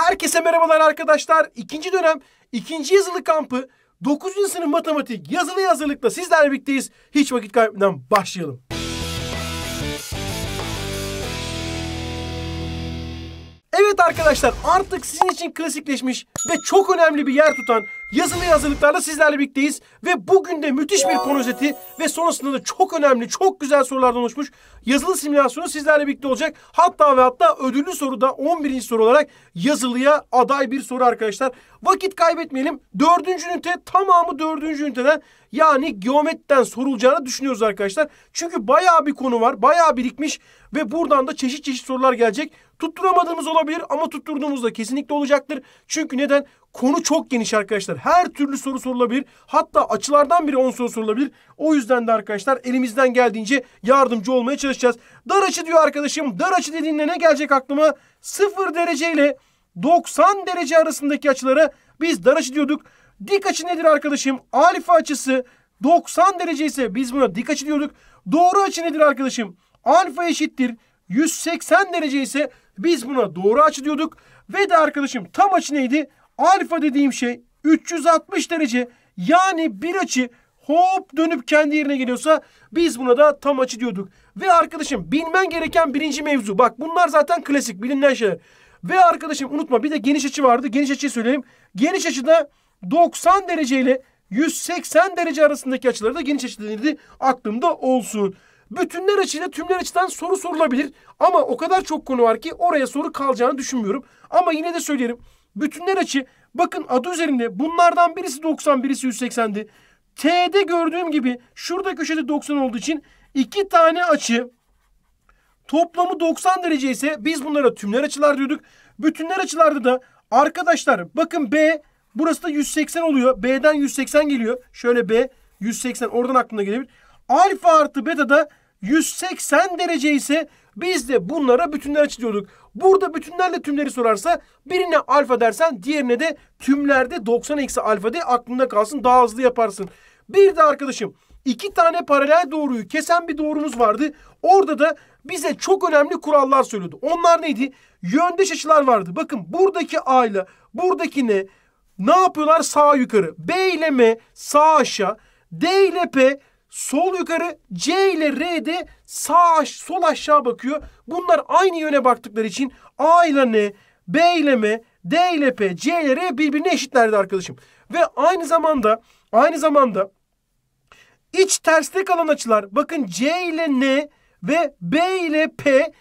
Herkese merhabalar arkadaşlar. İkinci dönem, ikinci yazılı kampı, 9. sınıf matematik yazılı hazırlıkla sizlerle birlikteyiz. Hiç vakit kaybetmeden başlayalım. Evet arkadaşlar artık sizin için klasikleşmiş ve çok önemli bir yer tutan yazılı hazırlıklarla sizlerle birlikteyiz. Ve bugün de müthiş bir konu özeti ve sonrasında da çok önemli, çok güzel sorulardan oluşmuş yazılı simülasyonu sizlerle birlikte olacak. Hatta ve hatta ödüllü soruda 11. soru olarak yazılıya aday bir soru arkadaşlar. Vakit kaybetmeyelim. Dördüncü ünite tamamı dördüncü üniteden yani geometriden sorulacağını düşünüyoruz arkadaşlar. Çünkü bayağı bir konu var, bayağı birikmiş ve buradan da çeşit çeşit sorular gelecek. Tutturamadığımız olabilir ama tutturduğumuzda kesinlikle olacaktır. Çünkü neden? Konu çok geniş arkadaşlar. Her türlü soru sorulabilir. Hatta açılardan biri 10 soru sorulabilir. O yüzden de arkadaşlar elimizden geldiğince yardımcı olmaya çalışacağız. Dar açı diyor arkadaşım. Dar açı dediğinde ne gelecek aklıma? 0 derece ile 90 derece arasındaki açılara biz dar açı diyorduk. Dik açı nedir arkadaşım? Alfa açısı 90 derece ise biz buna dik açı diyorduk. Doğru açı nedir arkadaşım? Alfa eşittir 180 derece ise biz buna doğru açı diyorduk. Ve de arkadaşım tam açı neydi? Alfa dediğim şey 360 derece yani bir açı hop dönüp kendi yerine geliyorsa biz buna da tam açı diyorduk. Ve arkadaşım bilmen gereken birinci mevzu. Bak bunlar zaten klasik bilinen şeyler. Ve arkadaşım unutma bir de geniş açı vardı. Geniş açıyı söyleyeyim. Geniş açıda 90 derece ile 180 derece arasındaki açıları da geniş açı denildi. Aklımda olsun. Bütünler açıyla tümler açıdan soru sorulabilir. Ama o kadar çok konu var ki oraya soru kalacağını düşünmüyorum. Ama yine de söylerim. Bütünler açı bakın adı üzerinde bunlardan birisi 90 birisi 180'di. T'de gördüğüm gibi şurada köşede 90 olduğu için iki tane açı toplamı 90 derece ise biz bunlara tümler açılar diyorduk. Bütünler açılarda da arkadaşlar bakın B burası da 180 oluyor. B'den 180 geliyor. Şöyle B 180 oradan aklına gelebilir. Alfa artı beta da 180 derece ise biz de bunlara bütünler açılıyorduk. Burada bütünlerle tümleri sorarsa birine alfa dersen diğerine de tümlerde 90 eksi alfa de aklında kalsın daha hızlı yaparsın. Bir de arkadaşım iki tane paralel doğruyu kesen bir doğrumuz vardı. Orada da bize çok önemli kurallar söylüyordu. Onlar neydi? Yöndeş açılar vardı. Bakın buradaki A ile buradaki ne? Ne yapıyorlar? Sağ yukarı. B ile M sağ aşağı. D ile P sol yukarı, C ile R de sağ sol aşağı bakıyor. Bunlar aynı yöne baktıkları için A ile N, B ile M, D ile P, C ile R birbirine eşitlerdi arkadaşım. Ve aynı zamanda aynı zamanda iç terste kalan açılar bakın C ile N ve B ile P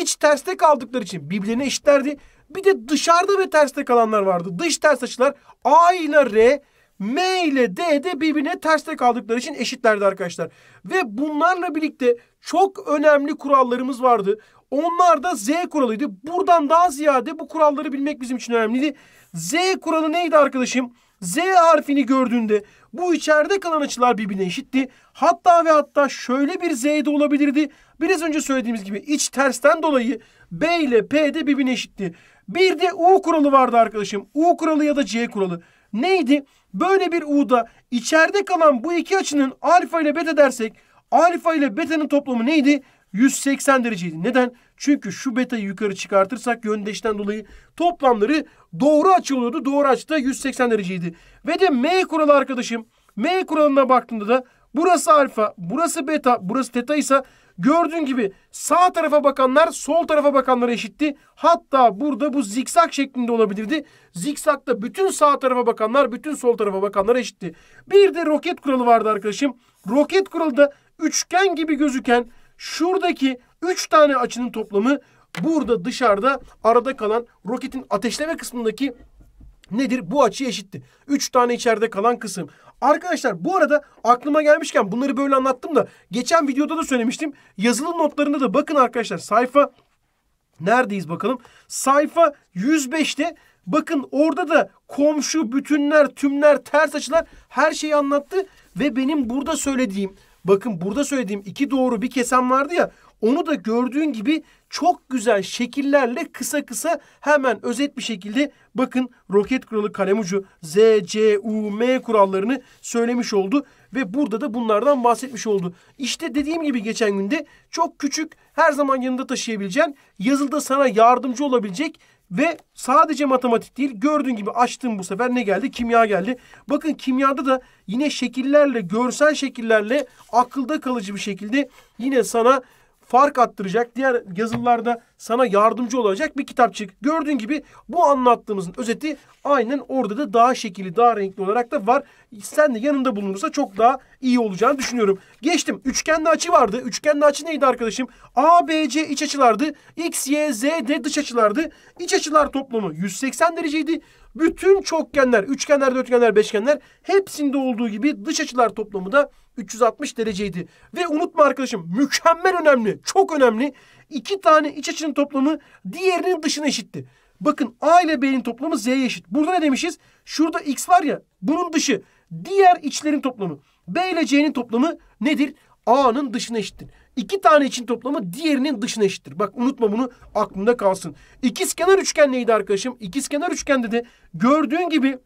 iç terste kaldıkları için birbirine eşitlerdi. Bir de dışarıda ve terste kalanlar vardı. Dış ters açılar A ile R, M ile D de birbirine terste kaldıkları için eşitlerdi arkadaşlar. Ve bunlarla birlikte çok önemli kurallarımız vardı. Onlar da Z kuralıydı. Buradan daha ziyade bu kuralları bilmek bizim için önemliydi. Z kuralı neydi arkadaşım? Z harfini gördüğünde bu içeride kalan açılar birbirine eşitti. Hatta ve hatta şöyle bir Z de olabilirdi. Biraz önce söylediğimiz gibi iç tersten dolayı B ile P de birbirine eşitti. Bir de U kuralı vardı arkadaşım. U kuralı ya da C kuralı. Neydi? Böyle bir U'da içeride kalan bu iki açının alfa ile beta dersek alfa ile beta'nın toplamı neydi? 180 dereceydi. Neden? Çünkü şu beta'yı yukarı çıkartırsak yöndeşten dolayı toplamları doğru açı oluyordu. Doğru açı da 180 dereceydi. Ve de M kuralı arkadaşım. M kuralına baktığında da burası alfa, burası beta, burası teta ise Gördüğün gibi sağ tarafa bakanlar sol tarafa bakanlara eşitti. Hatta burada bu zikzak şeklinde olabilirdi. Zikzakta bütün sağ tarafa bakanlar bütün sol tarafa bakanlara eşitti. Bir de roket kuralı vardı arkadaşım. Roket kuralı da üçgen gibi gözüken şuradaki üç tane açının toplamı burada dışarıda arada kalan roketin ateşleme kısmındaki nedir? Bu açı eşitti. 3 tane içeride kalan kısım. Arkadaşlar bu arada aklıma gelmişken bunları böyle anlattım da geçen videoda da söylemiştim. Yazılı notlarında da bakın arkadaşlar sayfa neredeyiz bakalım. Sayfa 105'te bakın orada da komşu, bütünler, tümler, ters açılar her şeyi anlattı. Ve benim burada söylediğim bakın burada söylediğim iki doğru bir kesem vardı ya onu da gördüğün gibi çok güzel şekillerle kısa kısa hemen özet bir şekilde bakın roket kuralı kalem ucu Z, C, U, M kurallarını söylemiş oldu. Ve burada da bunlardan bahsetmiş oldu. İşte dediğim gibi geçen günde çok küçük her zaman yanında taşıyabileceğin yazılda sana yardımcı olabilecek ve sadece matematik değil gördüğün gibi açtım bu sefer ne geldi? Kimya geldi. Bakın kimyada da yine şekillerle görsel şekillerle akılda kalıcı bir şekilde yine sana fark attıracak, diğer yazılarda sana yardımcı olacak bir kitapçık. Gördüğün gibi bu anlattığımızın özeti aynen orada da daha şekilli, daha renkli olarak da var. Sen de yanında bulunursa çok daha iyi olacağını düşünüyorum. Geçtim. Üçgenli açı vardı. Üçgenli açı neydi arkadaşım? A, B, C iç açılardı. X, Y, Z de dış açılardı. İç açılar toplamı 180 dereceydi. Bütün çokgenler, üçgenler, dörtgenler, beşgenler hepsinde olduğu gibi dış açılar toplamı da 360 dereceydi. Ve unutma arkadaşım mükemmel önemli, çok önemli. İki tane iç açının toplamı diğerinin dışına eşitti. Bakın A ile B'nin toplamı Z'ye eşit. Burada ne demişiz? Şurada X var ya bunun dışı. Diğer içlerin toplamı. B ile C'nin toplamı nedir? A'nın dışına eşittir. İki tane için toplamı diğerinin dışına eşittir. Bak unutma bunu aklında kalsın. İkizkenar üçgen neydi arkadaşım? İkizkenar üçgende de gördüğün gibi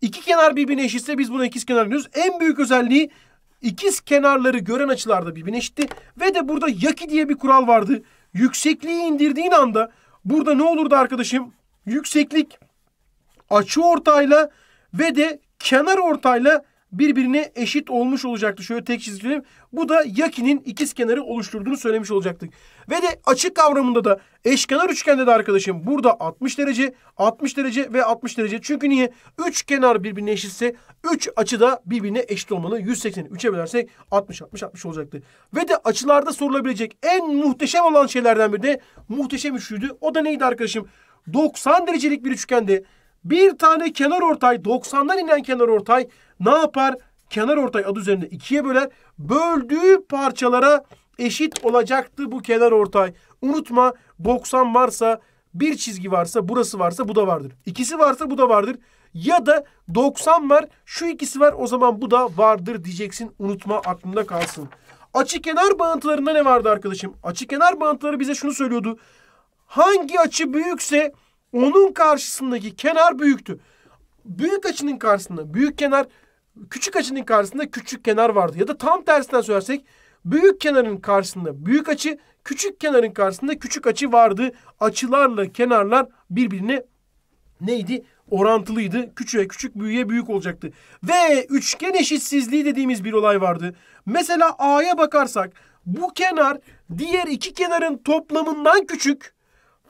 İki kenar birbirine eşitse biz buna ikiz kenar diyoruz. En büyük özelliği ikiz kenarları gören açılarda birbirine eşitti. Ve de burada yaki diye bir kural vardı. Yüksekliği indirdiğin anda burada ne olurdu arkadaşım? Yükseklik açı ortayla ve de kenar ortayla birbirine eşit olmuş olacaktı. Şöyle tek çizgilerim. Bu da yakinin ikiz kenarı oluşturduğunu söylemiş olacaktık. Ve de açık kavramında da eşkenar üçgende de arkadaşım burada 60 derece, 60 derece ve 60 derece. Çünkü niye? Üç kenar birbirine eşitse üç açı da birbirine eşit olmalı. 180'i 3'e bölersek 60, 60, 60 olacaktı. Ve de açılarda sorulabilecek en muhteşem olan şeylerden biri de muhteşem üçlüydü. O da neydi arkadaşım? 90 derecelik bir üçgende bir tane kenar ortay, 90'dan inen kenar ortay ne yapar? Kenar ortay adı üzerinde ikiye böler. Böldüğü parçalara eşit olacaktı bu kenar ortay. Unutma 90 varsa bir çizgi varsa burası varsa bu da vardır. İkisi varsa bu da vardır. Ya da 90 var şu ikisi var o zaman bu da vardır diyeceksin. Unutma aklında kalsın. Açı kenar bağıntılarında ne vardı arkadaşım? Açı kenar bağıntıları bize şunu söylüyordu. Hangi açı büyükse onun karşısındaki kenar büyüktü. Büyük açının karşısında büyük kenar küçük açının karşısında küçük kenar vardı. Ya da tam tersinden söylersek büyük kenarın karşısında büyük açı, küçük kenarın karşısında küçük açı vardı. Açılarla kenarlar birbirine neydi? Orantılıydı. Küçüğe küçük, büyüğe büyük olacaktı. Ve üçgen eşitsizliği dediğimiz bir olay vardı. Mesela A'ya bakarsak bu kenar diğer iki kenarın toplamından küçük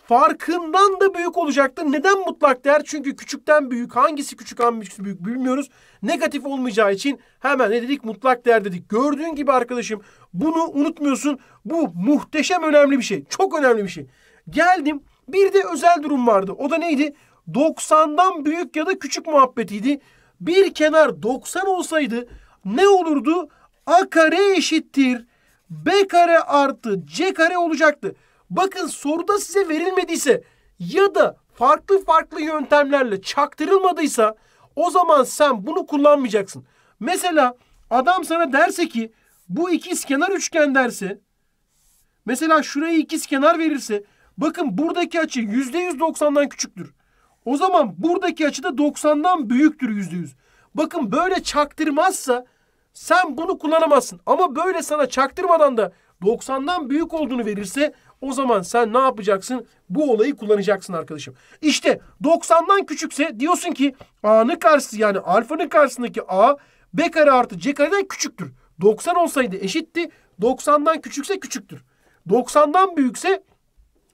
farkından da büyük olacaktı. Neden mutlak değer? Çünkü küçükten büyük hangisi küçük hangisi büyük bilmiyoruz. Negatif olmayacağı için hemen ne dedik? Mutlak değer dedik. Gördüğün gibi arkadaşım bunu unutmuyorsun. Bu muhteşem önemli bir şey. Çok önemli bir şey. Geldim. Bir de özel durum vardı. O da neydi? 90'dan büyük ya da küçük muhabbetiydi. Bir kenar 90 olsaydı ne olurdu? A kare eşittir. B kare artı C kare olacaktı. Bakın soruda size verilmediyse ya da farklı farklı yöntemlerle çaktırılmadıysa o zaman sen bunu kullanmayacaksın. Mesela adam sana derse ki bu ikiz kenar üçgen derse mesela şuraya ikiz kenar verirse bakın buradaki açı yüzde yüz %190'dan küçüktür. O zaman buradaki açı da 90'dan büyüktür yüzde yüz. Bakın böyle çaktırmazsa sen bunu kullanamazsın. Ama böyle sana çaktırmadan da 90'dan büyük olduğunu verirse o zaman sen ne yapacaksın? Bu olayı kullanacaksın arkadaşım. İşte 90'dan küçükse diyorsun ki A'nın karşısı yani alfanın karşısındaki A B kare artı C kareden küçüktür. 90 olsaydı eşitti. 90'dan küçükse küçüktür. 90'dan büyükse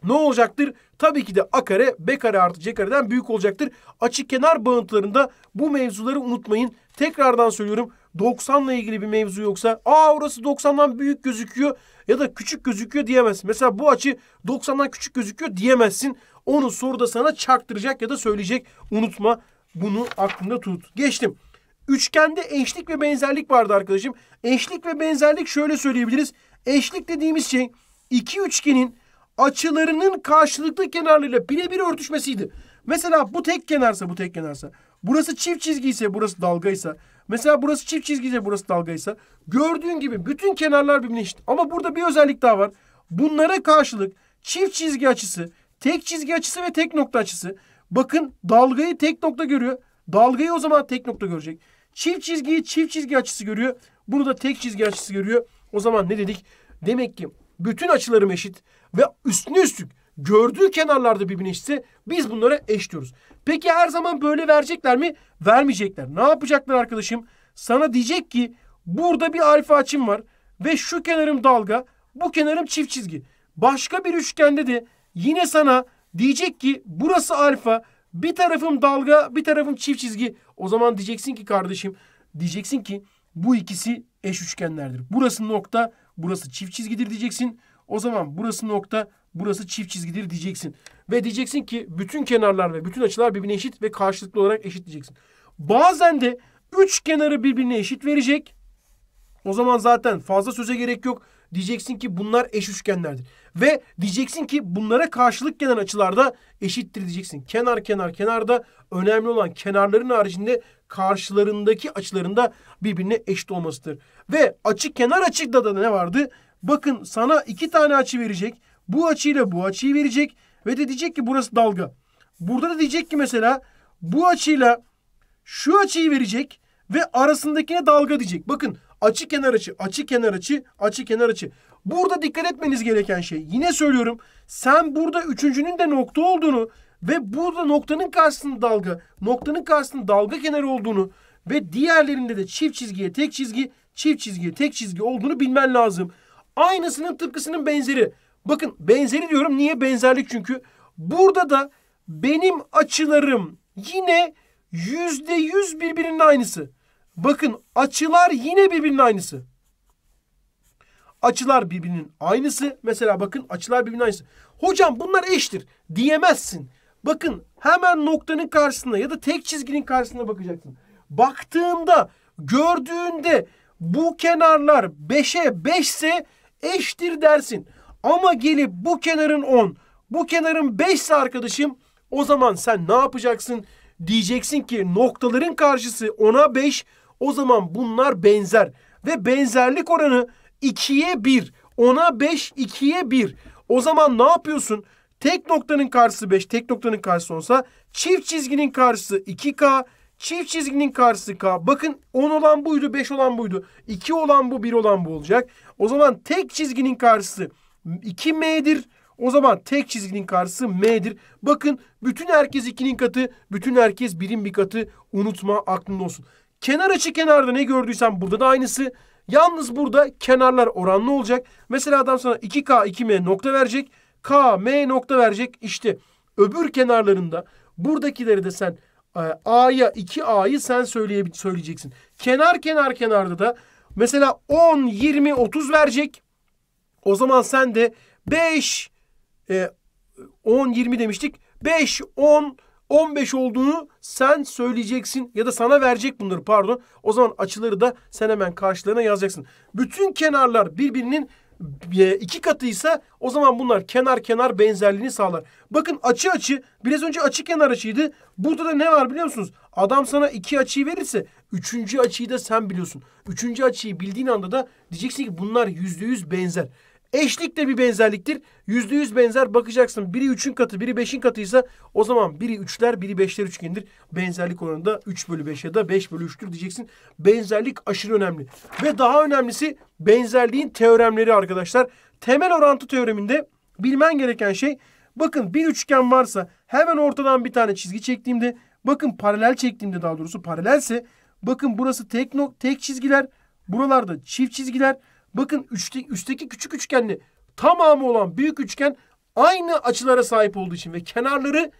ne olacaktır? Tabii ki de A kare B kare artı C kareden büyük olacaktır. Açık kenar bağıntılarında bu mevzuları unutmayın. Tekrardan söylüyorum. 90'la ilgili bir mevzu yoksa aa orası 90'dan büyük gözüküyor ya da küçük gözüküyor diyemezsin. Mesela bu açı 90'dan küçük gözüküyor diyemezsin. Onu soruda sana çarptıracak ya da söyleyecek. Unutma bunu aklında tut. Geçtim. Üçgende eşlik ve benzerlik vardı arkadaşım. Eşlik ve benzerlik şöyle söyleyebiliriz. Eşlik dediğimiz şey iki üçgenin açılarının karşılıklı kenarlarıyla birebir örtüşmesiydi. Mesela bu tek kenarsa bu tek kenarsa. Burası çift çizgi ise burası dalgaysa. Mesela burası çift çizgiyse burası dalgaysa gördüğün gibi bütün kenarlar birbirine eşit. Ama burada bir özellik daha var. Bunlara karşılık çift çizgi açısı, tek çizgi açısı ve tek nokta açısı. Bakın dalgayı tek nokta görüyor. Dalgayı o zaman tek nokta görecek. Çift çizgiyi çift çizgi açısı görüyor. Bunu da tek çizgi açısı görüyor. O zaman ne dedik? Demek ki bütün açılarım eşit ve üstüne üstlük gördüğü kenarlarda birbirine eşitse biz bunlara eş diyoruz. Peki her zaman böyle verecekler mi? Vermeyecekler. Ne yapacaklar arkadaşım? Sana diyecek ki burada bir alfa açım var ve şu kenarım dalga, bu kenarım çift çizgi. Başka bir üçgende de yine sana diyecek ki burası alfa, bir tarafım dalga, bir tarafım çift çizgi. O zaman diyeceksin ki kardeşim, diyeceksin ki bu ikisi eş üçgenlerdir. Burası nokta, burası çift çizgidir diyeceksin. O zaman burası nokta, burası çift çizgidir diyeceksin. Ve diyeceksin ki bütün kenarlar ve bütün açılar birbirine eşit ve karşılıklı olarak eşit diyeceksin. Bazen de üç kenarı birbirine eşit verecek. O zaman zaten fazla söze gerek yok. Diyeceksin ki bunlar eş üçgenlerdir. Ve diyeceksin ki bunlara karşılık gelen açılarda eşittir diyeceksin. Kenar kenar kenarda önemli olan kenarların haricinde karşılarındaki açılarında birbirine eşit olmasıdır. Ve açı kenar açıkta da ne vardı? Bakın sana iki tane açı verecek. Bu açıyla bu açıyı verecek ve de diyecek ki burası dalga. Burada da diyecek ki mesela bu açıyla şu açıyı verecek ve arasındakine dalga diyecek. Bakın açı kenar açı, açı kenar açı, açı kenar açı. Burada dikkat etmeniz gereken şey yine söylüyorum. Sen burada üçüncünün de nokta olduğunu ve burada noktanın karşısında dalga, noktanın karşısında dalga kenarı olduğunu ve diğerlerinde de çift çizgiye tek çizgi, çift çizgiye tek çizgi olduğunu bilmen lazım. Aynısının tıpkısının benzeri. Bakın benzeri diyorum. Niye? Benzerlik çünkü. Burada da benim açılarım yine yüzde yüz birbirinin aynısı. Bakın açılar yine birbirinin aynısı. Açılar birbirinin aynısı. Mesela bakın açılar birbirinin aynısı. Hocam bunlar eştir diyemezsin. Bakın hemen noktanın karşısına ya da tek çizginin karşısına bakacaksın. Baktığında, gördüğünde bu kenarlar 5'e 5 ise eştir dersin. Ama gelip bu kenarın 10, bu kenarın 5 ise arkadaşım o zaman sen ne yapacaksın? Diyeceksin ki noktaların karşısı 10'a 5 o zaman bunlar benzer. Ve benzerlik oranı 2'ye 1. 10'a 5, 2'ye 1. O zaman ne yapıyorsun? Tek noktanın karşısı 5, tek noktanın karşısı 10 olsa çift çizginin karşısı 2K, çift çizginin karşısı K. Bakın 10 olan buydu, 5 olan buydu. 2 olan bu, 1 olan bu olacak. O zaman tek çizginin karşısı 2m'dir. O zaman tek çizginin karşısı m'dir. Bakın bütün herkes 2'nin katı, bütün herkes 1'in bir katı. Unutma aklında olsun. Kenar açı kenarda ne gördüysen burada da aynısı. Yalnız burada kenarlar oranlı olacak. Mesela adam sana 2K 2M nokta verecek. K M nokta verecek. İşte öbür kenarlarında buradakileri de sen e, A'ya 2A'yı sen söyleyeceksin. Kenar kenar kenarda da mesela 10, 20, 30 verecek. O zaman sen de 5 e, 10 20 demiştik. 5 10 15 olduğunu sen söyleyeceksin ya da sana verecek bunları pardon. O zaman açıları da sen hemen karşılarına yazacaksın. Bütün kenarlar birbirinin e, iki katıysa o zaman bunlar kenar kenar benzerliğini sağlar. Bakın açı açı biraz önce açı kenar açıydı. Burada da ne var biliyor musunuz? Adam sana iki açıyı verirse üçüncü açıyı da sen biliyorsun. Üçüncü açıyı bildiğin anda da diyeceksin ki bunlar yüzde yüz benzer. Eşlik de bir benzerliktir. Yüzde yüz benzer bakacaksın. Biri üçün katı, biri beşin katıysa o zaman biri üçler, biri beşler üçgendir. Benzerlik oranında üç bölü beş ya da beş bölü üçtür diyeceksin. Benzerlik aşırı önemli. Ve daha önemlisi benzerliğin teoremleri arkadaşlar. Temel orantı teoreminde bilmen gereken şey bakın bir üçgen varsa hemen ortadan bir tane çizgi çektiğimde bakın paralel çektiğimde daha doğrusu paralelse bakın burası tek, tek çizgiler buralarda çift çizgiler Bakın üçte, üstteki küçük üçgenle tamamı olan büyük üçgen aynı açılara sahip olduğu için ve kenarları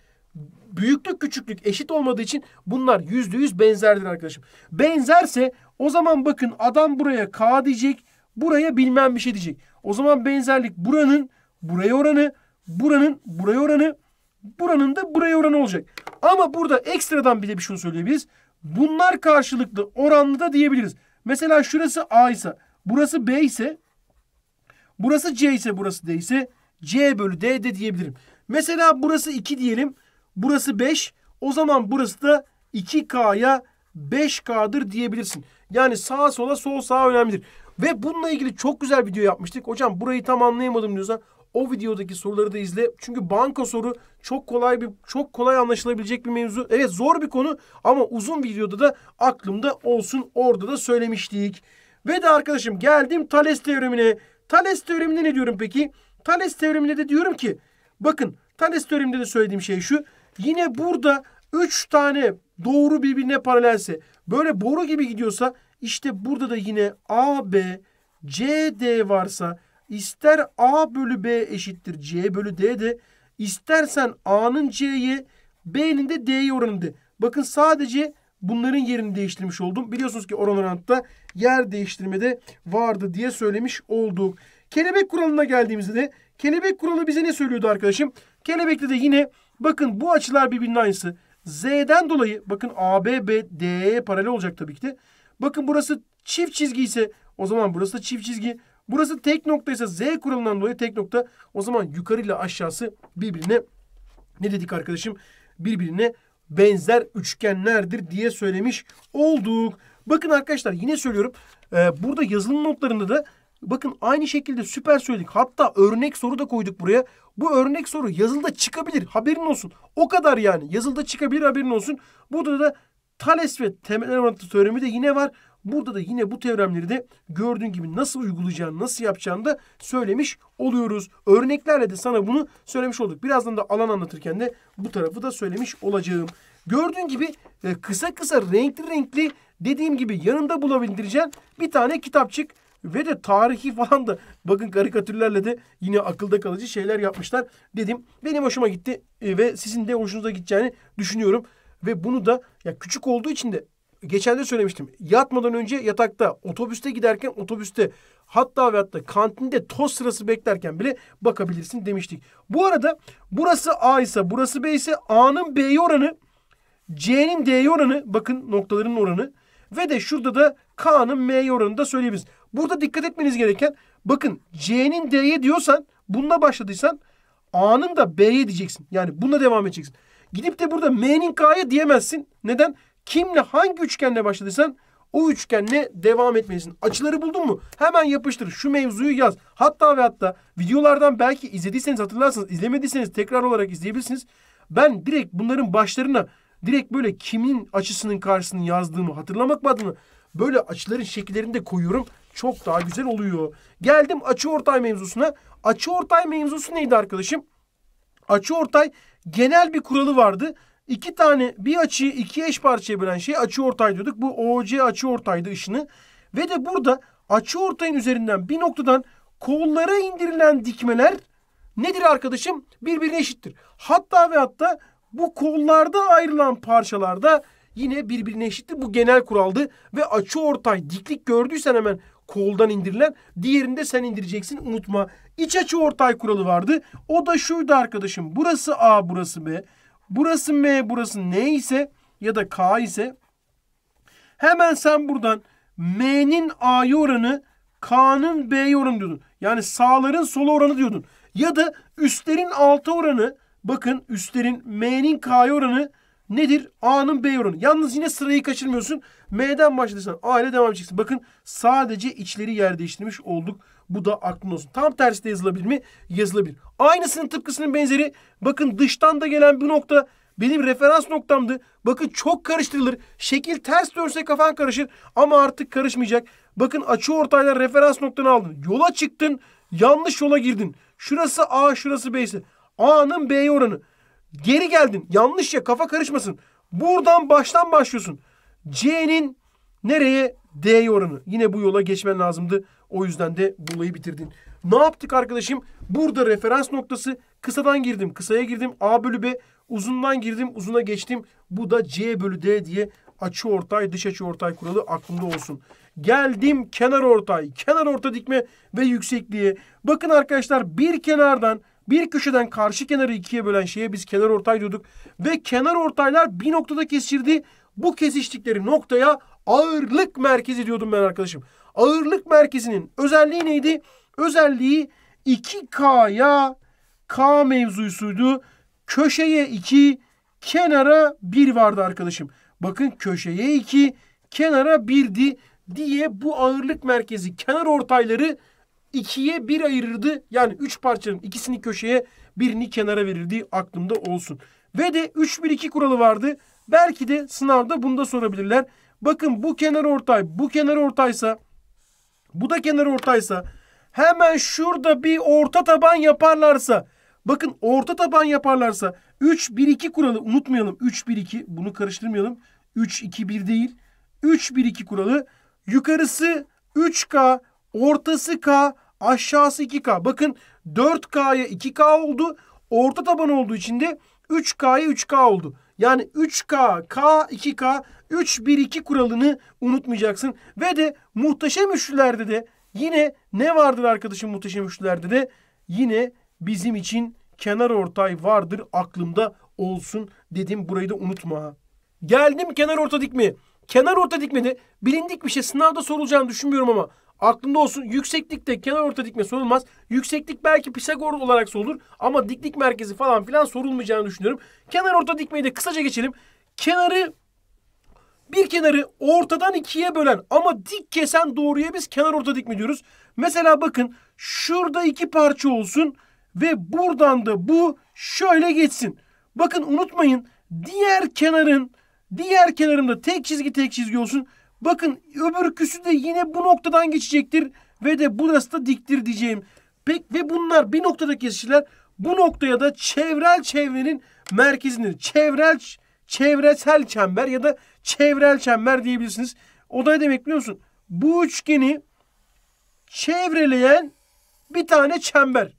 büyüklük küçüklük eşit olmadığı için bunlar yüzde yüz benzerdir arkadaşım. Benzerse o zaman bakın adam buraya K diyecek buraya bilmem bir şey diyecek. O zaman benzerlik buranın buraya oranı buranın buraya oranı buranın da buraya oranı olacak. Ama burada ekstradan bir de bir şunu söyleyebiliriz. Bunlar karşılıklı oranlı da diyebiliriz. Mesela şurası A ise Burası B ise burası C ise burası D ise C bölü D de diyebilirim. Mesela burası 2 diyelim. Burası 5. O zaman burası da 2K'ya 5K'dır diyebilirsin. Yani sağ sola sol sağa önemlidir. Ve bununla ilgili çok güzel video yapmıştık. Hocam burayı tam anlayamadım diyorsan o videodaki soruları da izle. Çünkü banka soru çok kolay bir çok kolay anlaşılabilecek bir mevzu. Evet zor bir konu ama uzun videoda da aklımda olsun orada da söylemiştik. Ve de arkadaşım geldim Thales teoremine. Thales teoremine ne diyorum peki? Thales teoremine de diyorum ki bakın Thales teoreminde de söylediğim şey şu. Yine burada 3 tane doğru birbirine paralelse böyle boru gibi gidiyorsa işte burada da yine A, B, C, D varsa ister A bölü B eşittir C bölü D de istersen A'nın C'ye B'nin de D'ye oranı oranıdır. Bakın sadece bunların yerini değiştirmiş oldum. Biliyorsunuz ki oran orantıda yer değiştirmede vardı diye söylemiş olduk. Kelebek kuralına geldiğimizde de kelebek kuralı bize ne söylüyordu arkadaşım? Kelebekte de yine bakın bu açılar birbirinin aynısı. Z'den dolayı bakın AB, paralel olacak tabii ki de. Bakın burası çift çizgi ise o zaman burası da çift çizgi. Burası tek nokta ise Z kuralından dolayı tek nokta. O zaman yukarı ile aşağısı birbirine ne dedik arkadaşım? Birbirine benzer üçgenlerdir diye söylemiş olduk. Bakın arkadaşlar yine söylüyorum. E, burada yazılım notlarında da bakın aynı şekilde süper söyledik. Hatta örnek soru da koyduk buraya. Bu örnek soru yazılıda çıkabilir. Haberin olsun. O kadar yani. Yazılıda çıkabilir haberin olsun. Burada da Thales ve temel orantı teoremi de yine var. Burada da yine bu teoremleri de gördüğün gibi nasıl uygulayacağını, nasıl yapacağını da söylemiş oluyoruz. Örneklerle de sana bunu söylemiş olduk. Birazdan da alan anlatırken de bu tarafı da söylemiş olacağım. Gördüğün gibi e, kısa kısa renkli renkli Dediğim gibi yanında bulabildireceksin bir tane kitapçık ve de tarihi falan da bakın karikatürlerle de yine akılda kalıcı şeyler yapmışlar dedim. Benim hoşuma gitti e, ve sizin de hoşunuza gideceğini düşünüyorum. Ve bunu da ya küçük olduğu için de geçen de söylemiştim. Yatmadan önce yatakta, otobüste giderken otobüste, hatta ve hatta kantinde toz sırası beklerken bile bakabilirsin demiştik. Bu arada burası A ise burası B ise A'nın B'ye oranı, C'nin D'ye oranı bakın noktaların oranı ve de şurada da K'nın M'ye oranını da söyleyebiliriz. Burada dikkat etmeniz gereken bakın C'nin D'ye diyorsan bununla başladıysan A'nın da B'ye diyeceksin. Yani bununla devam edeceksin. Gidip de burada M'nin K'ya diyemezsin. Neden? Kimle hangi üçgenle başladıysan o üçgenle devam etmelisin. Açıları buldun mu? Hemen yapıştır. Şu mevzuyu yaz. Hatta ve hatta videolardan belki izlediyseniz hatırlarsınız. izlemediyseniz tekrar olarak izleyebilirsiniz. Ben direkt bunların başlarına direkt böyle kimin açısının karşısını yazdığımı hatırlamak adına böyle açıların şekillerini de koyuyorum. Çok daha güzel oluyor. Geldim açı ortay mevzusuna. Açı ortay mevzusu neydi arkadaşım? Açı ortay genel bir kuralı vardı. İki tane bir açıyı iki eş parçaya bölen şey açı ortay diyorduk. Bu OC açı ortaydı ışını. Ve de burada açı ortayın üzerinden bir noktadan kollara indirilen dikmeler nedir arkadaşım? Birbirine eşittir. Hatta ve hatta bu kollarda ayrılan parçalarda yine birbirine eşitti. Bu genel kuraldı ve açı ortay diklik gördüysen hemen koldan indirilen diğerinde sen indireceksin unutma. İç açı ortay kuralı vardı. O da şuydu arkadaşım. Burası A burası B. Burası M burası N ise ya da K ise hemen sen buradan M'nin A'ya oranı K'nın B'ye oranı diyordun. Yani sağların sola oranı diyordun. Ya da üstlerin alta oranı Bakın üstlerin M'nin K'ya oranı nedir? A'nın B oranı. Yalnız yine sırayı kaçırmıyorsun. M'den başladıysan A ile devam edeceksin. Bakın sadece içleri yer değiştirmiş olduk. Bu da aklın olsun. Tam tersi de yazılabilir mi? Yazılabilir. Aynısının tıpkısının benzeri. Bakın dıştan da gelen bir nokta benim referans noktamdı. Bakın çok karıştırılır. Şekil ters dönse kafan karışır ama artık karışmayacak. Bakın açı ortayla referans noktanı aldın. Yola çıktın. Yanlış yola girdin. Şurası A, şurası B ise. A'nın B'ye oranı. Geri geldin. Yanlış ya kafa karışmasın. Buradan baştan başlıyorsun. C'nin nereye? D'ye oranı. Yine bu yola geçmen lazımdı. O yüzden de bulayı bitirdin. Ne yaptık arkadaşım? Burada referans noktası kısadan girdim. Kısaya girdim. A bölü B. Uzundan girdim. Uzuna geçtim. Bu da C bölü D diye açı ortay dış açı ortay kuralı aklımda olsun. Geldim kenar ortay. Kenar orta dikme ve yüksekliğe. Bakın arkadaşlar bir kenardan bir köşeden karşı kenarı ikiye bölen şeye biz kenar ortay diyorduk. Ve kenar ortaylar bir noktada kesişirdi. Bu kesiştikleri noktaya ağırlık merkezi diyordum ben arkadaşım. Ağırlık merkezinin özelliği neydi? Özelliği 2K'ya K mevzusuydu. Köşeye 2, kenara 1 vardı arkadaşım. Bakın köşeye 2, kenara 1'di diye bu ağırlık merkezi kenar ortayları ikiye bir ayırırdı. Yani üç parçanın ikisini köşeye birini kenara verirdi aklımda olsun. Ve de 3-1-2 kuralı vardı. Belki de sınavda bunu da sorabilirler. Bakın bu kenar ortay, bu kenar ortaysa, bu da kenar ortaysa hemen şurada bir orta taban yaparlarsa bakın orta taban yaparlarsa 3-1-2 kuralı unutmayalım. 3-1-2 bunu karıştırmayalım. 3-2-1 değil. 3-1-2 kuralı yukarısı 3K, ortası K, Aşağısı 2K. Bakın 4K'ya 2K oldu. Orta taban olduğu için de 3K'ya 3K oldu. Yani 3K, K, 2K, 3-1-2 kuralını unutmayacaksın. Ve de muhteşem üçlülerde de yine ne vardır arkadaşım muhteşem üçlülerde de? Yine bizim için kenar ortay vardır aklımda olsun dedim. Burayı da unutma. Geldim kenar orta dikmeye. Kenar orta dikmede bilindik bir şey sınavda sorulacağını düşünmüyorum ama Aklında olsun yükseklikte kenar orta dikme sorulmaz. Yükseklik belki Pisagor olarak sorulur ama diklik merkezi falan filan sorulmayacağını düşünüyorum. Kenar orta dikmeyi de kısaca geçelim. Kenarı bir kenarı ortadan ikiye bölen ama dik kesen doğruya biz kenar orta dikme diyoruz. Mesela bakın şurada iki parça olsun ve buradan da bu şöyle geçsin. Bakın unutmayın diğer kenarın diğer kenarımda tek çizgi tek çizgi olsun Bakın öbür küsü de yine bu noktadan geçecektir ve de burası da diktir diyeceğim. Pek ve bunlar bir noktada kesişirler. Bu noktaya da çevrel çevrenin merkezindir. Çevrel çevresel çember ya da çevrel çember diyebilirsiniz. O da ne demek biliyor musun? Bu üçgeni çevreleyen bir tane çember.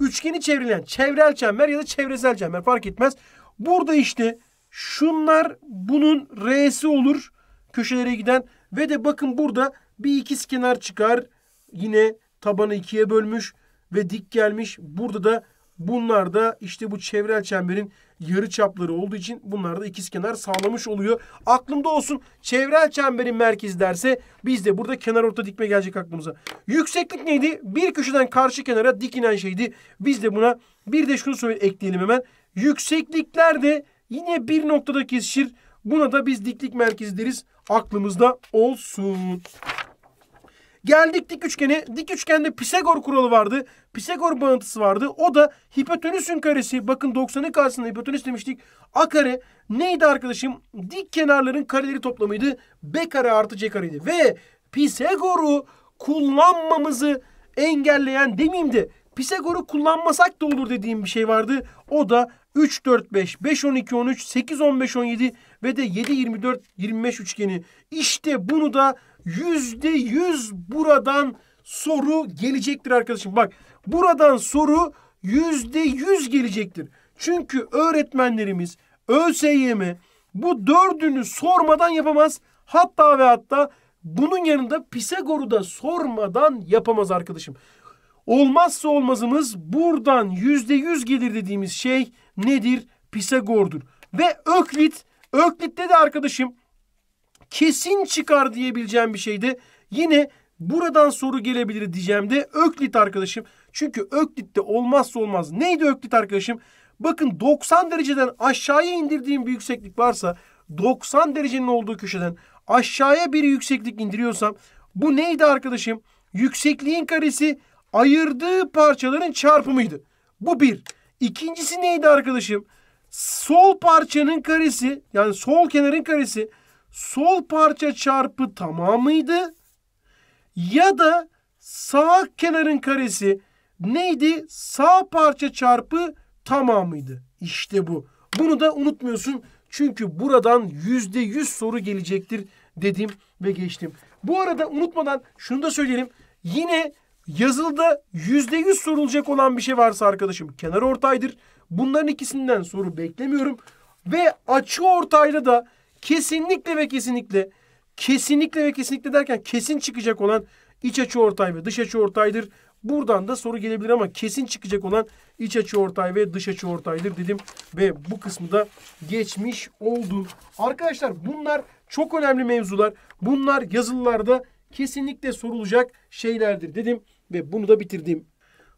Üçgeni çevreleyen çevrel çember ya da çevresel çember fark etmez. Burada işte şunlar bunun R'si olur köşelere giden ve de bakın burada bir ikiz kenar çıkar. Yine tabanı ikiye bölmüş ve dik gelmiş. Burada da bunlar da işte bu çevrel çemberin yarı çapları olduğu için bunlar da ikiz kenar sağlamış oluyor. Aklımda olsun çevrel çemberin merkezi derse biz de burada kenar orta dikme gelecek aklımıza. Yükseklik neydi? Bir köşeden karşı kenara dik inen şeydi. Biz de buna bir de şunu söyle ekleyelim hemen. Yükseklikler de yine bir noktada kesişir. Buna da biz diklik merkezi deriz. Aklımızda olsun. Geldik dik üçgene. Dik üçgende Pisagor kuralı vardı. Pisagor bağıntısı vardı. O da hipotenüsün karesi. Bakın 90'ın karşısında hipotenüs demiştik. A kare neydi arkadaşım? Dik kenarların kareleri toplamıydı. B kare artı C kareydi. Ve Pisagor'u kullanmamızı engelleyen demeyeyim de Pisagor'u kullanmasak da olur dediğim bir şey vardı. O da 3, 4, 5, 5, 12, 13, 8, 15, 17, ve de 7-24-25 üçgeni. İşte bunu da %100 buradan soru gelecektir arkadaşım. Bak buradan soru %100 gelecektir. Çünkü öğretmenlerimiz ÖSYM bu dördünü sormadan yapamaz. Hatta ve hatta bunun yanında Pisagor'u da sormadan yapamaz arkadaşım. Olmazsa olmazımız buradan %100 gelir dediğimiz şey nedir? Pisagor'dur. Ve Öklit Öklit'te de arkadaşım kesin çıkar diyebileceğim bir şeydi. Yine buradan soru gelebilir diyeceğim de Öklit arkadaşım. Çünkü Öklit'te olmazsa olmaz. Neydi Öklit arkadaşım? Bakın 90 dereceden aşağıya indirdiğim bir yükseklik varsa 90 derecenin olduğu köşeden aşağıya bir yükseklik indiriyorsam bu neydi arkadaşım? Yüksekliğin karesi ayırdığı parçaların çarpımıydı. Bu bir. İkincisi neydi arkadaşım? Sol parçanın karesi yani sol kenarın karesi sol parça çarpı tamamıydı. Ya da sağ kenarın karesi neydi? Sağ parça çarpı tamamıydı. İşte bu. Bunu da unutmuyorsun. Çünkü buradan yüzde yüz soru gelecektir dedim ve geçtim. Bu arada unutmadan şunu da söyleyelim. Yine yazılıda yüzde yüz sorulacak olan bir şey varsa arkadaşım kenar ortaydır. Bunların ikisinden soru beklemiyorum. Ve açı ortayla da kesinlikle ve kesinlikle kesinlikle ve kesinlikle derken kesin çıkacak olan iç açı ortay ve dış açı ortaydır. Buradan da soru gelebilir ama kesin çıkacak olan iç açı ortay ve dış açı ortaydır dedim. Ve bu kısmı da geçmiş oldum. Arkadaşlar bunlar çok önemli mevzular. Bunlar yazılılarda kesinlikle sorulacak şeylerdir dedim. Ve bunu da bitirdim.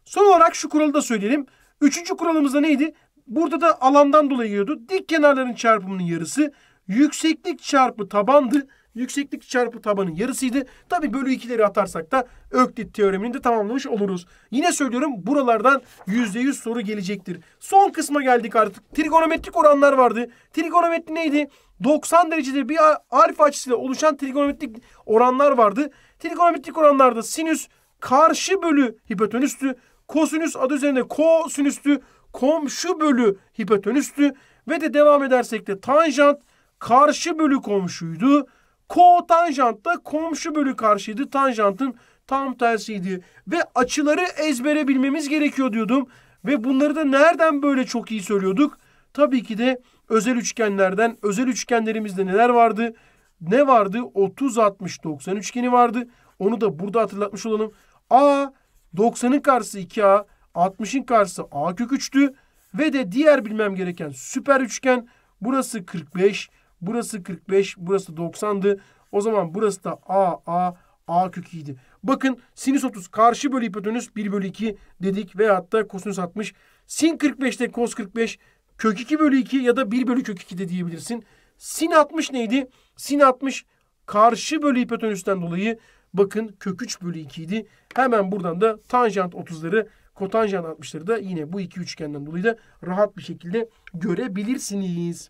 Son olarak şu kuralı da söyleyelim. Üçüncü kuralımızda neydi? Burada da alandan dolayı geliyordu. Dik kenarların çarpımının yarısı yükseklik çarpı tabandı. Yükseklik çarpı tabanın yarısıydı. Tabi bölü 2'leri atarsak da Öklit teoremini de tamamlamış oluruz. Yine söylüyorum buralardan %100 soru gelecektir. Son kısma geldik artık. Trigonometrik oranlar vardı. Trigonometri neydi? 90 derecede bir alfa açısıyla oluşan trigonometrik oranlar vardı. Trigonometrik oranlarda sinüs karşı bölü hipotenüstü. Kosinüs adı üzerinde kosinüstü, komşu bölü hipotenüstü ve de devam edersek de tanjant karşı bölü komşuydu. Kotanjant da komşu bölü karşıydı. Tanjantın tam tersiydi. Ve açıları ezbere bilmemiz gerekiyor diyordum. Ve bunları da nereden böyle çok iyi söylüyorduk? Tabii ki de özel üçgenlerden. Özel üçgenlerimizde neler vardı? Ne vardı? 30, 60, 90 üçgeni vardı. Onu da burada hatırlatmış olalım. A, 90'ın karşısı 2A, 60'ın karşısı A kök 3'tü. Ve de diğer bilmem gereken süper üçgen burası 45, burası 45, burası 90'dı. O zaman burası da A, A, A kök 2'ydi. Bakın sinüs 30 karşı bölü hipotenüs 1 bölü 2 dedik veyahut da kosinüs 60. Sin 45 45'te kos 45 kök 2 bölü 2 ya da 1 bölü kök 2 de diyebilirsin. Sin 60 neydi? Sin 60 karşı bölü hipotenüsten dolayı Bakın kök 3 bölü 2 idi. Hemen buradan da tanjant 30'ları kotanjant 60'ları da yine bu iki üçgenden dolayı da rahat bir şekilde görebilirsiniz.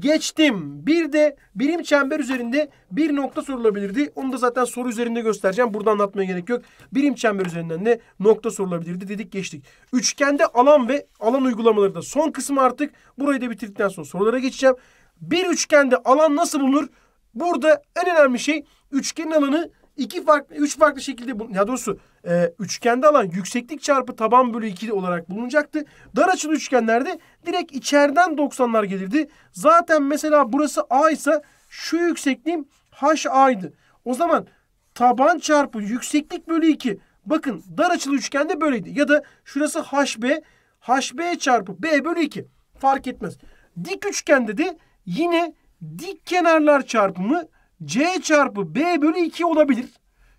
Geçtim. Bir de birim çember üzerinde bir nokta sorulabilirdi. Onu da zaten soru üzerinde göstereceğim. Burada anlatmaya gerek yok. Birim çember üzerinden de nokta sorulabilirdi. Dedik geçtik. Üçgende alan ve alan uygulamaları da son kısmı artık. Burayı da bitirdikten sonra sorulara geçeceğim. Bir üçgende alan nasıl bulunur? Burada en önemli şey Üçgenin alanı iki farklı, üç farklı şekilde ya doğrusu e, üçgende alan yükseklik çarpı taban bölü 2 olarak bulunacaktı. Dar açılı üçgenlerde direkt içeriden 90'lar gelirdi. Zaten mesela burası A ise şu yüksekliğim HA'ydı. O zaman taban çarpı yükseklik bölü 2. Bakın dar açılı üçgende böyleydi. Ya da şurası HB, HB çarpı B bölü 2. Fark etmez. Dik üçgende de yine dik kenarlar çarpımı C çarpı B bölü 2 olabilir.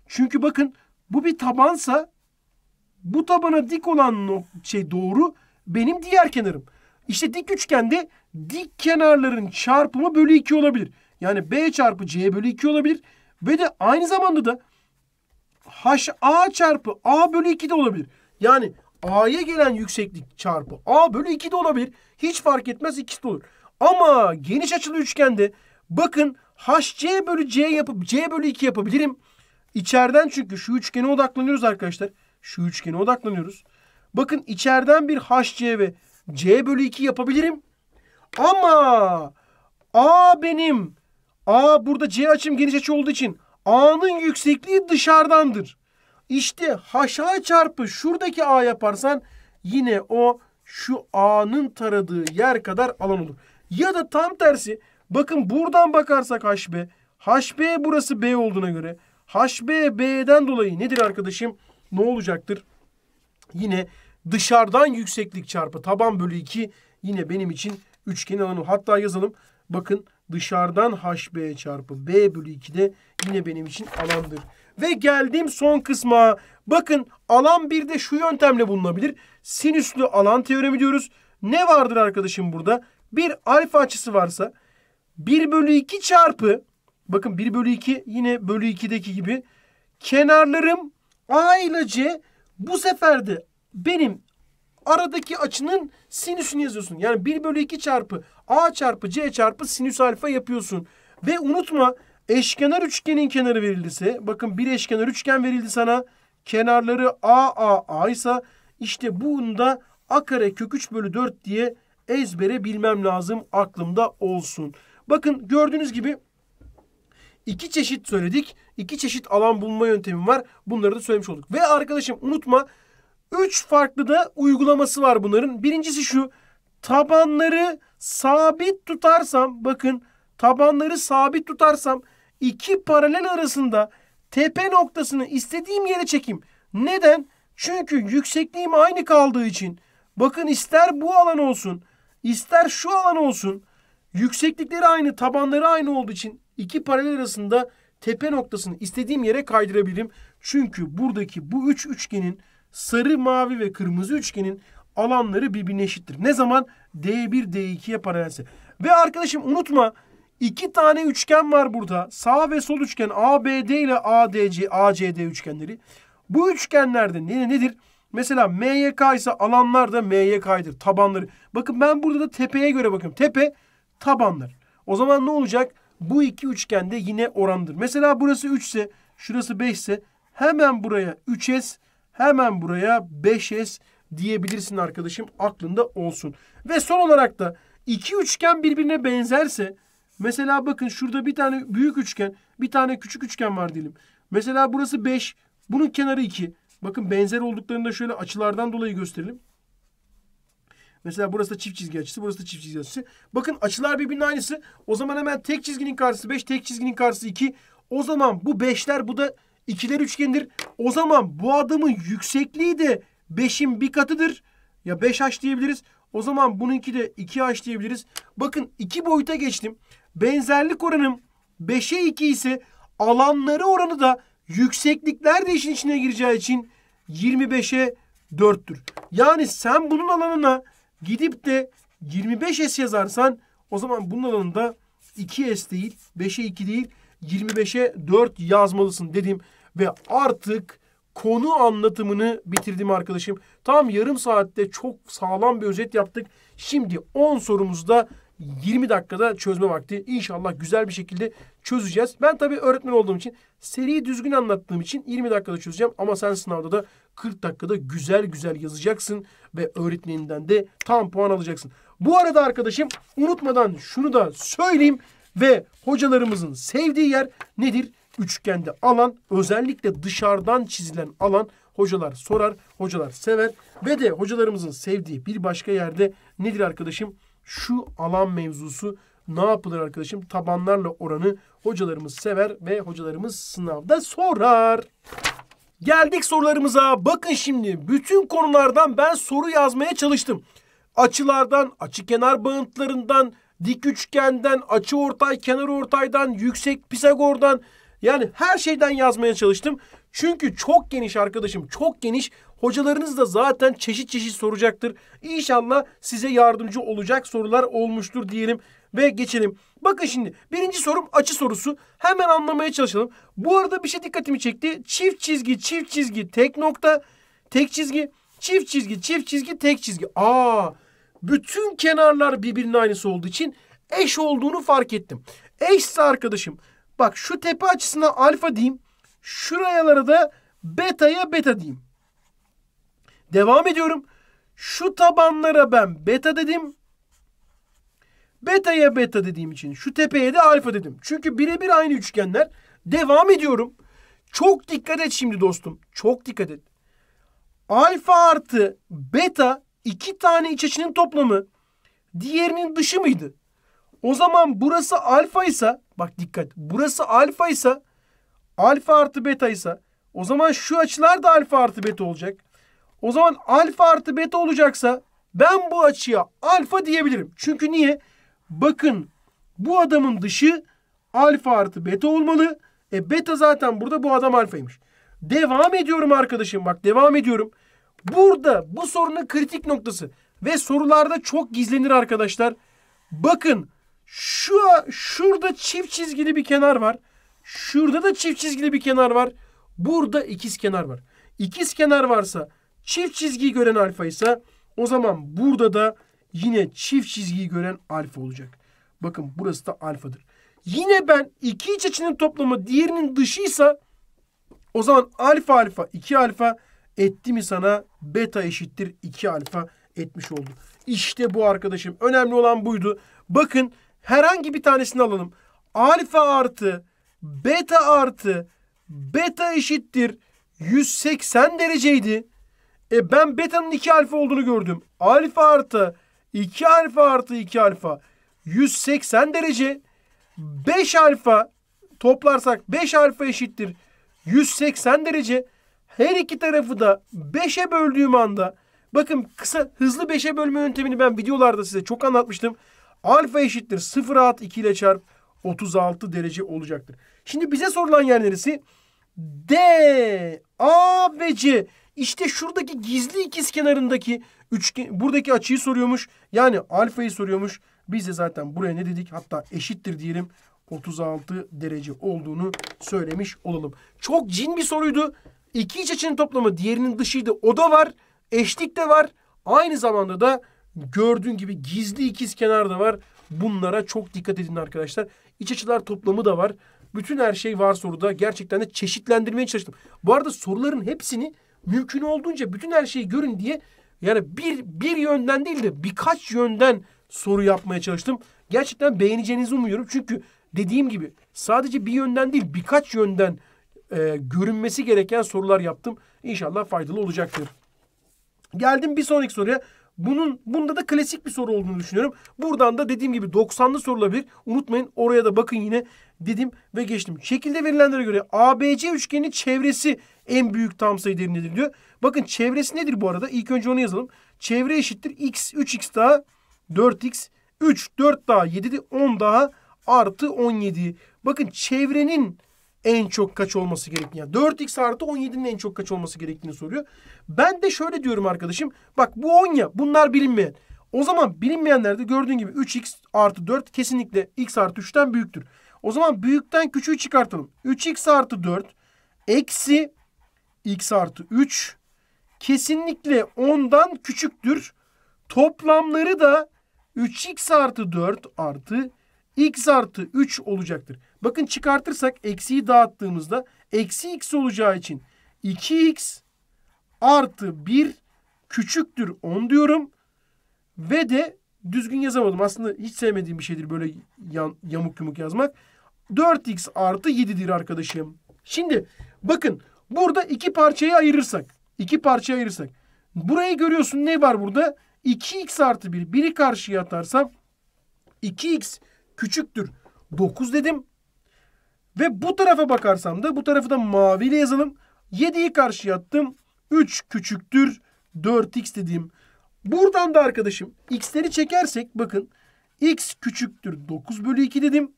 Çünkü bakın bu bir tabansa bu tabana dik olan şey doğru benim diğer kenarım. İşte dik üçgende dik kenarların çarpımı bölü 2 olabilir. Yani B çarpı C bölü 2 olabilir. Ve de aynı zamanda da HA çarpı A bölü 2 de olabilir. Yani A'ya gelen yükseklik çarpı A bölü 2 de olabilir. Hiç fark etmez ikisi de olur. Ama geniş açılı üçgende bakın HC bölü C yapıp C bölü 2 yapabilirim. İçeriden çünkü şu üçgene odaklanıyoruz arkadaşlar. Şu üçgene odaklanıyoruz. Bakın içeriden bir HC ve C bölü 2 yapabilirim. Ama A benim. A burada C açım geniş açı olduğu için A'nın yüksekliği dışarıdandır. İşte haşa çarpı şuradaki A yaparsan yine o şu A'nın taradığı yer kadar alan olur. Ya da tam tersi Bakın buradan bakarsak HB. HB burası B olduğuna göre. HB B'den dolayı nedir arkadaşım? Ne olacaktır? Yine dışarıdan yükseklik çarpı taban bölü 2 yine benim için üçgen alanı. Hatta yazalım. Bakın dışarıdan HB çarpı B bölü 2 de yine benim için alandır. Ve geldiğim son kısma. Bakın alan bir de şu yöntemle bulunabilir. Sinüslü alan teoremi diyoruz. Ne vardır arkadaşım burada? Bir alfa açısı varsa 1 bölü 2 çarpı bakın 1 bölü 2 yine bölü 2'deki gibi kenarlarım A ile C bu sefer de benim aradaki açının sinüsünü yazıyorsun. Yani 1 bölü 2 çarpı A çarpı C çarpı sinüs alfa yapıyorsun. Ve unutma eşkenar üçgenin kenarı verilirse bakın bir eşkenar üçgen verildi sana. Kenarları A A A ise işte bunda A kare kök 3 bölü 4 diye ezbere bilmem lazım aklımda olsun. Bakın gördüğünüz gibi iki çeşit söyledik. İki çeşit alan bulma yöntemi var. Bunları da söylemiş olduk. Ve arkadaşım unutma üç farklı da uygulaması var bunların. Birincisi şu tabanları sabit tutarsam bakın tabanları sabit tutarsam iki paralel arasında tepe noktasını istediğim yere çekeyim. Neden? Çünkü yüksekliğim aynı kaldığı için. Bakın ister bu alan olsun, ister şu alan olsun. Yükseklikleri aynı, tabanları aynı olduğu için iki paralel arasında tepe noktasını istediğim yere kaydırabilirim. Çünkü buradaki bu üç üçgenin sarı, mavi ve kırmızı üçgenin alanları birbirine eşittir. Ne zaman? D1, D2'ye paralelse. Ve arkadaşım unutma iki tane üçgen var burada. Sağ ve sol üçgen ABD ile ADC, ACD üçgenleri. Bu üçgenlerde ne, nedir? Mesela MYK ise alanlar da MYK'dır. Tabanları. Bakın ben burada da tepeye göre bakıyorum. Tepe tabandır. O zaman ne olacak? Bu iki üçgende yine orandır. Mesela burası 3 ise şurası 5 ise hemen buraya 3S hemen buraya 5S diyebilirsin arkadaşım. Aklında olsun. Ve son olarak da iki üçgen birbirine benzerse mesela bakın şurada bir tane büyük üçgen bir tane küçük üçgen var diyelim. Mesela burası 5 bunun kenarı 2. Bakın benzer olduklarını da şöyle açılardan dolayı gösterelim. Mesela burası da çift çizgi açısı, burası da çift çizgi açısı. Bakın açılar birbirinin aynısı. O zaman hemen tek çizginin karşısı 5, tek çizginin karşısı 2. O zaman bu 5'ler bu da 2'ler üçgendir. O zaman bu adamın yüksekliği de 5'in bir katıdır. Ya 5h diyebiliriz. O zaman bununki de 2h diyebiliriz. Bakın iki boyuta geçtim. Benzerlik oranım 5'e 2 ise alanları oranı da yükseklikler de işin içine gireceği için 25'e 4'tür. Yani sen bunun alanına Gidip de 25S yazarsan o zaman bunun alanında 2S değil 5'e 2 değil 25'e 4 yazmalısın dedim. Ve artık konu anlatımını bitirdim arkadaşım. Tam yarım saatte çok sağlam bir özet yaptık. Şimdi 10 sorumuzda 20 dakikada çözme vakti. İnşallah güzel bir şekilde çözeceğiz. Ben tabii öğretmen olduğum için Seriyi düzgün anlattığım için 20 dakikada çözeceğim ama sen sınavda da 40 dakikada güzel güzel yazacaksın ve öğretmeninden de tam puan alacaksın. Bu arada arkadaşım unutmadan şunu da söyleyeyim ve hocalarımızın sevdiği yer nedir? Üçgende alan özellikle dışarıdan çizilen alan hocalar sorar, hocalar sever ve de hocalarımızın sevdiği bir başka yerde nedir arkadaşım? Şu alan mevzusu ne yapılır arkadaşım? Tabanlarla oranı hocalarımız sever ve hocalarımız sınavda sorar. Geldik sorularımıza. Bakın şimdi bütün konulardan ben soru yazmaya çalıştım. Açılardan, açı kenar bağıntılarından, dik üçgenden, açı ortay, kenar ortaydan, yüksek Pisagor'dan yani her şeyden yazmaya çalıştım. Çünkü çok geniş arkadaşım, çok geniş. Hocalarınız da zaten çeşit çeşit soracaktır. İnşallah size yardımcı olacak sorular olmuştur diyelim ve geçelim. Bakın şimdi birinci sorum açı sorusu. Hemen anlamaya çalışalım. Bu arada bir şey dikkatimi çekti. Çift çizgi, çift çizgi, tek nokta, tek çizgi, çift çizgi, çift çizgi, tek çizgi. Aa! Bütün kenarlar birbirinin aynısı olduğu için eş olduğunu fark ettim. Eşse arkadaşım bak şu tepe açısına alfa diyeyim. Şurayalara da beta'ya beta diyeyim. Devam ediyorum. Şu tabanlara ben beta dedim. Beta'ya beta dediğim için şu tepeye de alfa dedim. Çünkü birebir aynı üçgenler. Devam ediyorum. Çok dikkat et şimdi dostum. Çok dikkat et. Alfa artı beta iki tane iç açının toplamı diğerinin dışı mıydı? O zaman burası alfa ise bak dikkat. Burası alfa ise alfa artı beta ise o zaman şu açılar da alfa artı beta olacak. O zaman alfa artı beta olacaksa ben bu açıya alfa diyebilirim. Çünkü niye? Bakın bu adamın dışı alfa artı beta olmalı. E beta zaten burada bu adam alfaymış. Devam ediyorum arkadaşım bak devam ediyorum. Burada bu sorunun kritik noktası ve sorularda çok gizlenir arkadaşlar. Bakın şu şurada çift çizgili bir kenar var. Şurada da çift çizgili bir kenar var. Burada ikiz kenar var. İkiz kenar varsa çift çizgiyi gören alfa ise o zaman burada da yine çift çizgiyi gören alfa olacak. Bakın burası da alfadır. Yine ben iki iç açının toplamı diğerinin dışıysa o zaman alfa alfa 2 alfa etti mi sana beta eşittir 2 alfa etmiş oldu. İşte bu arkadaşım. Önemli olan buydu. Bakın herhangi bir tanesini alalım. Alfa artı beta artı beta eşittir 180 dereceydi. E ben beta'nın 2 alfa olduğunu gördüm. Alfa artı 2 alfa artı 2 alfa 180 derece. 5 alfa toplarsak 5 alfa eşittir 180 derece. Her iki tarafı da 5'e böldüğüm anda bakın kısa hızlı 5'e bölme yöntemini ben videolarda size çok anlatmıştım. Alfa eşittir 0 at 2 ile çarp 36 derece olacaktır. Şimdi bize sorulan yer neresi? D, A ve C. İşte şuradaki gizli ikiz kenarındaki Üçgen, buradaki açıyı soruyormuş. Yani alfayı soruyormuş. Biz de zaten buraya ne dedik? Hatta eşittir diyelim. 36 derece olduğunu söylemiş olalım. Çok cin bir soruydu. İki iç açının toplamı diğerinin dışıydı. O da var. Eşlik de var. Aynı zamanda da gördüğün gibi gizli ikiz kenar da var. Bunlara çok dikkat edin arkadaşlar. İç açılar toplamı da var. Bütün her şey var soruda. Gerçekten de çeşitlendirmeye çalıştım. Bu arada soruların hepsini mümkün olduğunca bütün her şeyi görün diye yani bir, bir yönden değil de birkaç yönden soru yapmaya çalıştım. Gerçekten beğeneceğinizi umuyorum. Çünkü dediğim gibi sadece bir yönden değil birkaç yönden e, görünmesi gereken sorular yaptım. İnşallah faydalı olacaktır. Geldim bir sonraki soruya. Bunun bunda da klasik bir soru olduğunu düşünüyorum. Buradan da dediğim gibi 90'lı sorular bir Unutmayın oraya da bakın yine dedim ve geçtim. Şekilde verilenlere göre ABC üçgeninin çevresi en büyük tam sayı derinliğidir diyor. Bakın çevresi nedir bu arada? İlk önce onu yazalım. Çevre eşittir x 3x daha 4x 3 4 daha 7 10 daha artı 17. Bakın çevrenin en çok kaç olması gerektiğini. Yani 4x artı 17'nin en çok kaç olması gerektiğini soruyor. Ben de şöyle diyorum arkadaşım. Bak bu 10 ya bunlar bilinmeyen. O zaman bilinmeyenlerde gördüğün gibi 3x artı 4 kesinlikle x artı 3'ten büyüktür. O zaman büyükten küçüğü çıkartalım. 3x artı 4 eksi x artı 3 kesinlikle 10'dan küçüktür. Toplamları da 3x artı 4 artı x artı 3 olacaktır. Bakın çıkartırsak eksiyi dağıttığımızda eksi x olacağı için 2x artı 1 küçüktür 10 diyorum. Ve de düzgün yazamadım. Aslında hiç sevmediğim bir şeydir böyle yan, yamuk yumuk yazmak. 4x artı 7'dir arkadaşım. Şimdi bakın burada iki parçayı ayırırsak. iki parçayı ayırırsak. Burayı görüyorsun ne var burada? 2x artı 1. 1'i karşıya atarsam 2x küçüktür 9 dedim. Ve bu tarafa bakarsam da bu tarafı da maviyle yazalım. 7'yi karşıya attım. 3 küçüktür 4x dediğim. Buradan da arkadaşım x'leri çekersek bakın x küçüktür 9 bölü 2 dedim.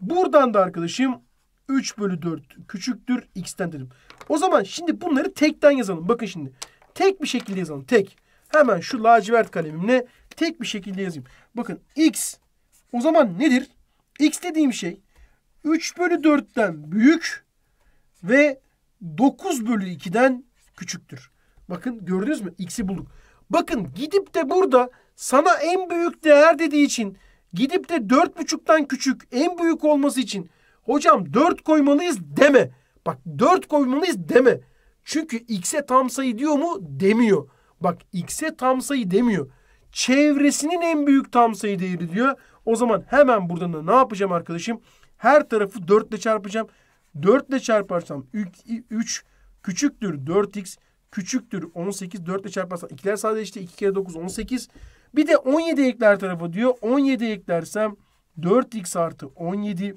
Buradan da arkadaşım 3 bölü 4 küçüktür x'ten dedim. O zaman şimdi bunları tekten yazalım. Bakın şimdi tek bir şekilde yazalım. Tek. Hemen şu lacivert kalemimle tek bir şekilde yazayım. Bakın x o zaman nedir? x dediğim şey 3 bölü 4'ten büyük ve 9 bölü 2'den küçüktür. Bakın gördünüz mü? X'i bulduk. Bakın gidip de burada sana en büyük değer dediği için gidip de 4,5'tan küçük en büyük olması için hocam 4 koymalıyız deme. Bak 4 koymalıyız deme. Çünkü x'e tam sayı diyor mu? Demiyor. Bak x'e tam sayı demiyor. Çevresinin en büyük tam sayı değeri diyor. O zaman hemen buradan da ne yapacağım arkadaşım? Her tarafı 4 ile çarpacağım. 4 ile çarparsam 3 küçüktür 4x küçüktür 18. 4 ile çarparsam ikiler sadeleşti. 2 kere 9 18. Bir de 17 ekler tarafı diyor. 17 eklersem 4x artı 17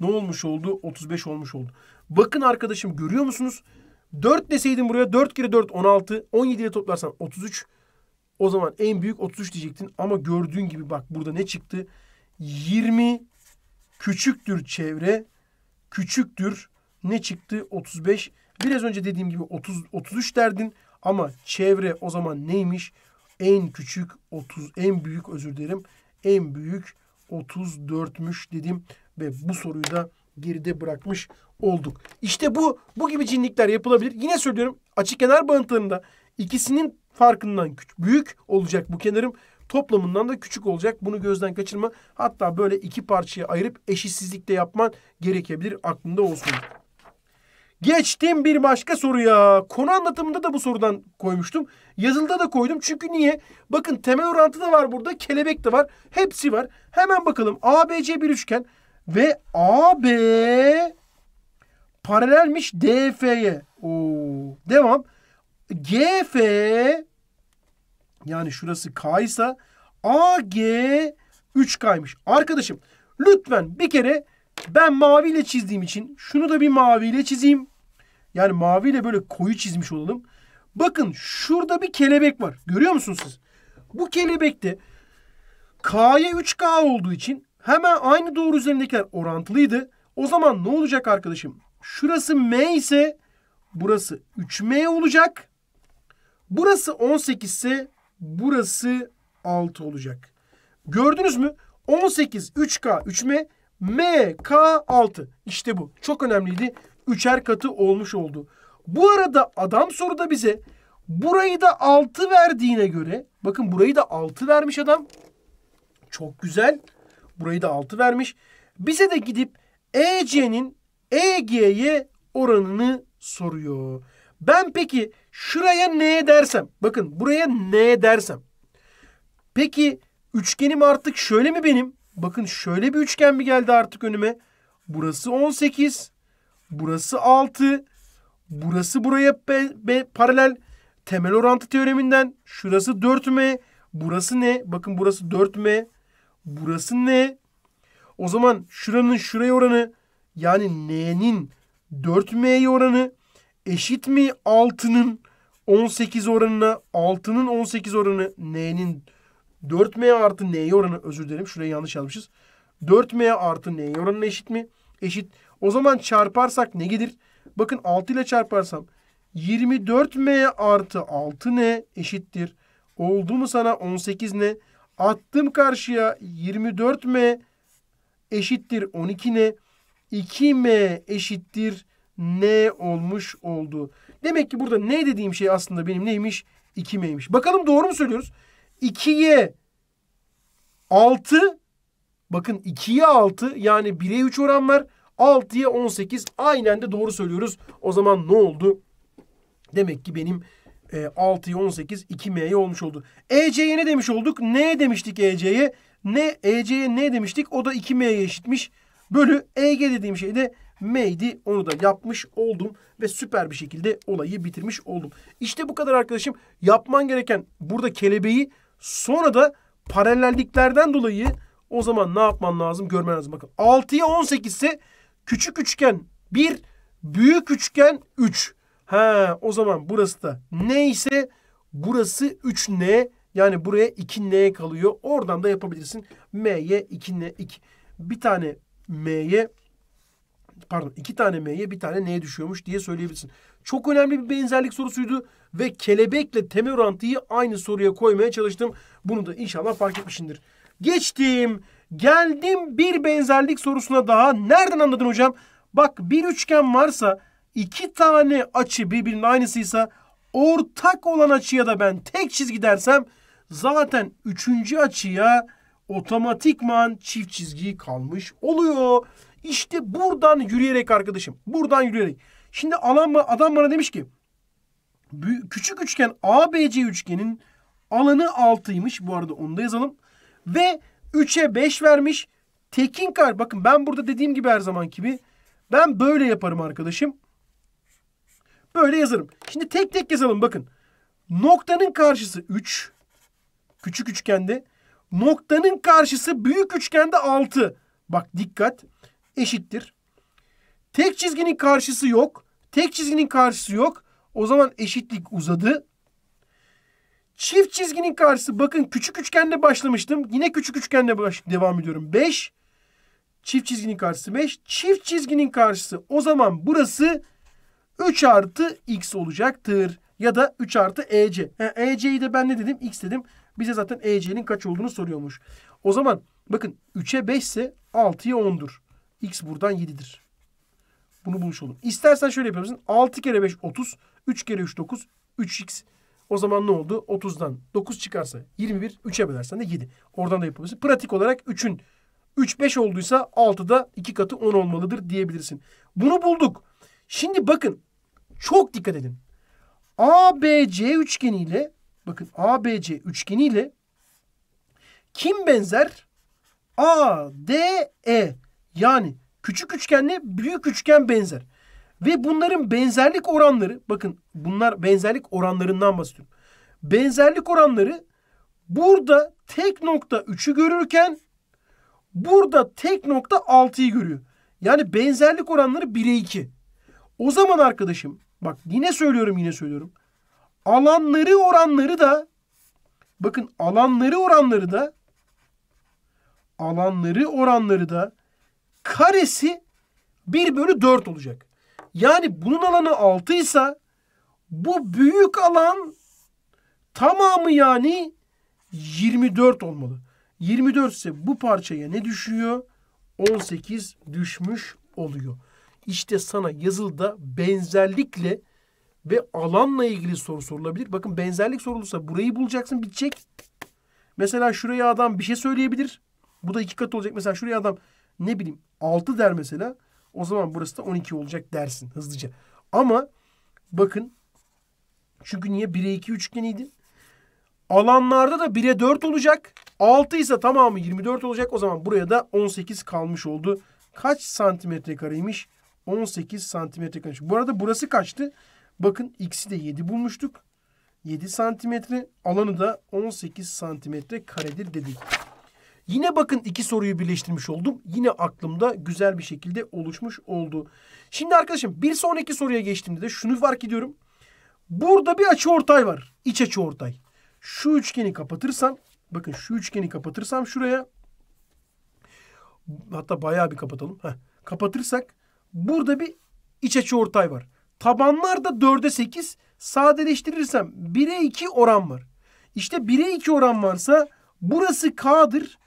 ne olmuş oldu? 35 olmuş oldu. Bakın arkadaşım görüyor musunuz? 4 deseydim buraya 4 kere 4 16. 17 ile toplarsan 33. O zaman en büyük 33 diyecektin. Ama gördüğün gibi bak burada ne çıktı? 20 küçüktür çevre, küçüktür ne çıktı? 35. Biraz önce dediğim gibi 30 33 derdin ama çevre o zaman neymiş? En küçük 30 en büyük özür dilerim. En büyük 34'müş dedim ve bu soruyu da geride bırakmış olduk. İşte bu bu gibi cinlikler yapılabilir. Yine söylüyorum açık kenar bağıntılarında ikisinin farkından küçük, büyük olacak bu kenarım toplamından da küçük olacak. Bunu gözden kaçırma. Hatta böyle iki parçaya ayırıp eşitsizlikle yapman gerekebilir. Aklında olsun. Geçtim bir başka soruya. Konu anlatımında da bu sorudan koymuştum. Yazılıda da koydum. Çünkü niye? Bakın temel orantı da var burada. Kelebek de var. Hepsi var. Hemen bakalım. ABC bir üçgen ve AB paralelmiş DF'ye. Devam. GF yani şurası K ise AG 3 kaymış Arkadaşım lütfen bir kere ben maviyle çizdiğim için şunu da bir maviyle çizeyim. Yani maviyle böyle koyu çizmiş olalım. Bakın şurada bir kelebek var. Görüyor musunuz siz? Bu kelebekte K'ya 3K olduğu için hemen aynı doğru üzerindekiler orantılıydı. O zaman ne olacak arkadaşım? Şurası M ise burası 3M olacak. Burası 18 ise Burası 6 olacak. Gördünüz mü? 18, 3K, 3M, mk K, 6. İşte bu. Çok önemliydi. Üçer katı olmuş oldu. Bu arada adam soruda bize burayı da 6 verdiğine göre bakın burayı da 6 vermiş adam. Çok güzel. Burayı da 6 vermiş. Bize de gidip EC'nin EG'ye oranını soruyor. Ben peki Şuraya n dersem. Bakın buraya n dersem. Peki üçgenim artık şöyle mi benim? Bakın şöyle bir üçgen mi geldi artık önüme? Burası 18. Burası 6. Burası buraya be, be, paralel temel orantı teoreminden. Şurası 4m. Burası ne? Bakın burası 4m. Burası ne? O zaman şuranın şuraya oranı yani n'nin 4m'ye oranı eşit mi 6'nın 18 oranına 6'nın 18 oranı n'nin 4m artı n'ye oranı özür dilerim şurayı yanlış yazmışız. 4m artı n'ye oranına eşit mi? Eşit. O zaman çarparsak ne gelir? Bakın 6 ile çarparsam 24m artı 6n eşittir. Oldu mu sana 18n? Attım karşıya 24m eşittir 12n. 2m eşittir n olmuş oldu. Demek ki burada ne dediğim şey aslında benim neymiş? 2 miymiş Bakalım doğru mu söylüyoruz? 2'ye 6 bakın 2'ye 6 yani 1'e 3 oran var. 6'ya 18 aynen de doğru söylüyoruz. O zaman ne oldu? Demek ki benim e, 6'ya 18 2M'ye olmuş oldu. EC'ye ne demiş olduk? Ne demiştik EC'ye? Ne EC'ye ne demiştik? O da 2M'ye eşitmiş. Bölü EG dediğim şey de M'ydi. Onu da yapmış oldum ve süper bir şekilde olayı bitirmiş oldum. İşte bu kadar arkadaşım. Yapman gereken burada kelebeği sonra da paralelliklerden dolayı o zaman ne yapman lazım görmen lazım. Bakın 6'ya 18 ise küçük üçgen 1, büyük üçgen 3. Ha, o zaman burası da neyse burası 3N yani buraya 2N kalıyor. Oradan da yapabilirsin. M'ye 2N 2. Bir tane M'ye pardon iki tane M'ye bir tane N'ye düşüyormuş diye söyleyebilirsin. Çok önemli bir benzerlik sorusuydu ve kelebekle temel orantıyı aynı soruya koymaya çalıştım. Bunu da inşallah fark etmişindir. Geçtim. Geldim bir benzerlik sorusuna daha. Nereden anladın hocam? Bak bir üçgen varsa iki tane açı birbirinin aynısıysa ortak olan açıya da ben tek çizgi dersem zaten üçüncü açıya otomatikman çift çizgi kalmış oluyor. İşte buradan yürüyerek arkadaşım. Buradan yürüyerek. Şimdi alan, adam bana demiş ki küçük üçgen ABC üçgenin alanı 6'ymış. Bu arada onu da yazalım. Ve 3'e 5 vermiş. Tekin kar. Bakın ben burada dediğim gibi her zaman gibi. Ben böyle yaparım arkadaşım. Böyle yazarım. Şimdi tek tek yazalım bakın. Noktanın karşısı 3. Küçük üçgende. Noktanın karşısı büyük üçgende 6. Bak dikkat eşittir. Tek çizginin karşısı yok. Tek çizginin karşısı yok. O zaman eşitlik uzadı. Çift çizginin karşısı bakın küçük üçgenle başlamıştım. Yine küçük üçgenle baş, devam ediyorum. 5. Çift çizginin karşısı 5. Çift çizginin karşısı o zaman burası 3 artı x olacaktır. Ya da 3 artı ec. Yani ec'yi de ben ne dedim? x dedim. Bize zaten ec'nin kaç olduğunu soruyormuş. O zaman bakın 3'e 5 ise 6'ya 10'dur. X buradan 7'dir. Bunu bulmuş oldum. İstersen şöyle yapıyorsun. 6 kere 5 30. 3 kere 3 9. 3x. O zaman ne oldu? 30'dan 9 çıkarsa 21. 3'e bölersen de 7. Oradan da yapabilirsin. Pratik olarak 3'ün 3 5 olduysa 6'da 2 katı 10 olmalıdır diyebilirsin. Bunu bulduk. Şimdi bakın. Çok dikkat edin. ABC üçgeniyle bakın ABC üçgeniyle kim benzer? ADE yani küçük üçgenle büyük üçgen benzer. Ve bunların benzerlik oranları bakın bunlar benzerlik oranlarından bahsediyorum. Benzerlik oranları burada tek nokta 3'ü görürken burada tek nokta 6'yı görüyor. Yani benzerlik oranları 1'e 2. O zaman arkadaşım bak yine söylüyorum yine söylüyorum. Alanları oranları da bakın alanları oranları da alanları oranları da karesi 1 bölü 4 olacak. Yani bunun alanı 6 ise bu büyük alan tamamı yani 24 olmalı. 24 ise bu parçaya ne düşüyor? 18 düşmüş oluyor. İşte sana yazılıda benzerlikle ve alanla ilgili soru sorulabilir. Bakın benzerlik sorulursa burayı bulacaksın bitecek. Mesela şuraya adam bir şey söyleyebilir. Bu da iki kat olacak. Mesela şuraya adam ne bileyim 6 der mesela o zaman burası da 12 olacak dersin hızlıca. Ama bakın çünkü niye 1'e 2 üçgeniydi? Alanlarda da 1'e 4 olacak. 6 ise tamamı 24 olacak. O zaman buraya da 18 kalmış oldu. Kaç santimetre kareymiş? 18 santimetre kareymiş. Bu arada burası kaçtı? Bakın x'i de 7 bulmuştuk. 7 santimetre. Alanı da 18 santimetre karedir dedik. Yine bakın iki soruyu birleştirmiş oldum. Yine aklımda güzel bir şekilde oluşmuş oldu. Şimdi arkadaşım bir sonraki soruya geçtiğimde de şunu fark ediyorum. Burada bir açı ortay var. İç açı ortay. Şu üçgeni kapatırsam bakın şu üçgeni kapatırsam şuraya hatta bayağı bir kapatalım. Heh, kapatırsak burada bir iç açı ortay var. Tabanlar da 4'e 8 sadeleştirirsem 1'e 2 oran var. İşte 1'e 2 oran varsa burası K'dır.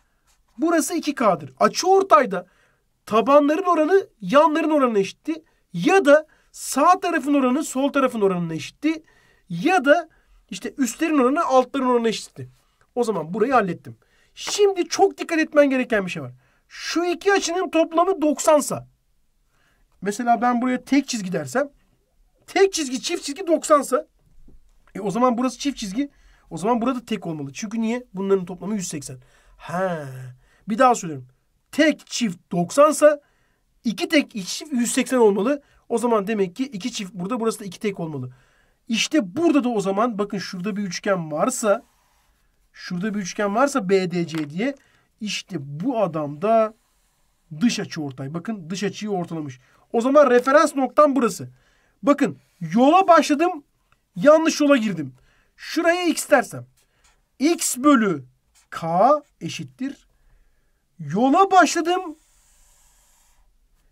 Burası 2K'dır. Açı ortayda tabanların oranı yanların oranına eşitti. Ya da sağ tarafın oranı sol tarafın oranına eşitti. Ya da işte üstlerin oranı altların oranına eşitti. O zaman burayı hallettim. Şimdi çok dikkat etmen gereken bir şey var. Şu iki açının toplamı 90 Mesela ben buraya tek çizgi dersem tek çizgi çift çizgi 90 e o zaman burası çift çizgi. O zaman burada tek olmalı. Çünkü niye? Bunların toplamı 180. Ha. Bir daha söylüyorum. Tek çift 90 ise iki tek iki çift 180 olmalı. O zaman demek ki iki çift burada burası da iki tek olmalı. İşte burada da o zaman bakın şurada bir üçgen varsa şurada bir üçgen varsa BDC diye işte bu adam da dış açı ortay. Bakın dış açıyı ortalamış. O zaman referans noktam burası. Bakın yola başladım yanlış yola girdim. Şuraya x dersem x bölü k eşittir Yola başladım.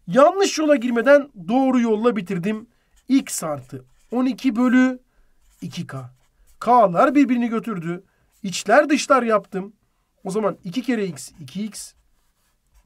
Yanlış yola girmeden doğru yolla bitirdim. X artı 12 bölü 2K. K'lar birbirini götürdü. İçler dışlar yaptım. O zaman 2 kere X 2X.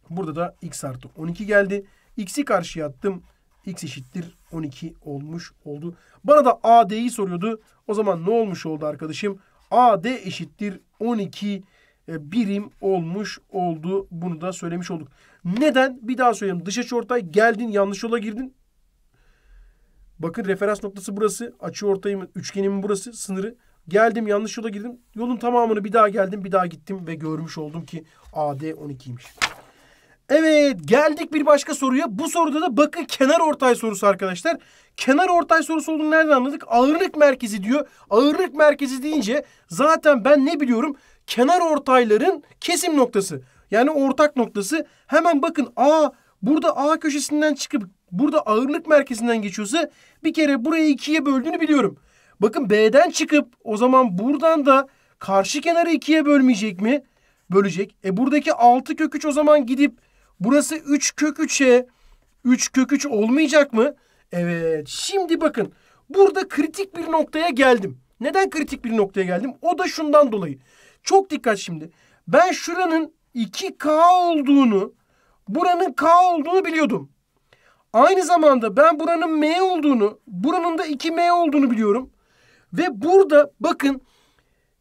Burada da X artı 12 geldi. X'i karşıya attım. X eşittir 12 olmuş oldu. Bana da AD'yi soruyordu. O zaman ne olmuş oldu arkadaşım? AD eşittir 12 e, birim olmuş oldu. Bunu da söylemiş olduk. Neden? Bir daha söyleyeyim. Dışa çortay geldin yanlış yola girdin. Bakın referans noktası burası. Açı ortayım, üçgenimin burası sınırı. Geldim yanlış yola girdim. Yolun tamamını bir daha geldim bir daha gittim ve görmüş oldum ki AD 12'ymiş. Evet geldik bir başka soruya. Bu soruda da bakın kenar ortay sorusu arkadaşlar. Kenar ortay sorusu olduğunu nereden anladık? Ağırlık merkezi diyor. Ağırlık merkezi deyince zaten ben ne biliyorum? kenar ortayların kesim noktası. Yani ortak noktası. Hemen bakın A burada A köşesinden çıkıp burada ağırlık merkezinden geçiyorsa bir kere burayı ikiye böldüğünü biliyorum. Bakın B'den çıkıp o zaman buradan da karşı kenarı ikiye bölmeyecek mi? Bölecek. E buradaki 6 kök 3 o zaman gidip burası 3 kök 3'e 3 kök 3 olmayacak mı? Evet. Şimdi bakın burada kritik bir noktaya geldim. Neden kritik bir noktaya geldim? O da şundan dolayı. Çok dikkat şimdi. Ben şuranın 2K olduğunu, buranın K olduğunu biliyordum. Aynı zamanda ben buranın M olduğunu, buranın da 2M olduğunu biliyorum. Ve burada bakın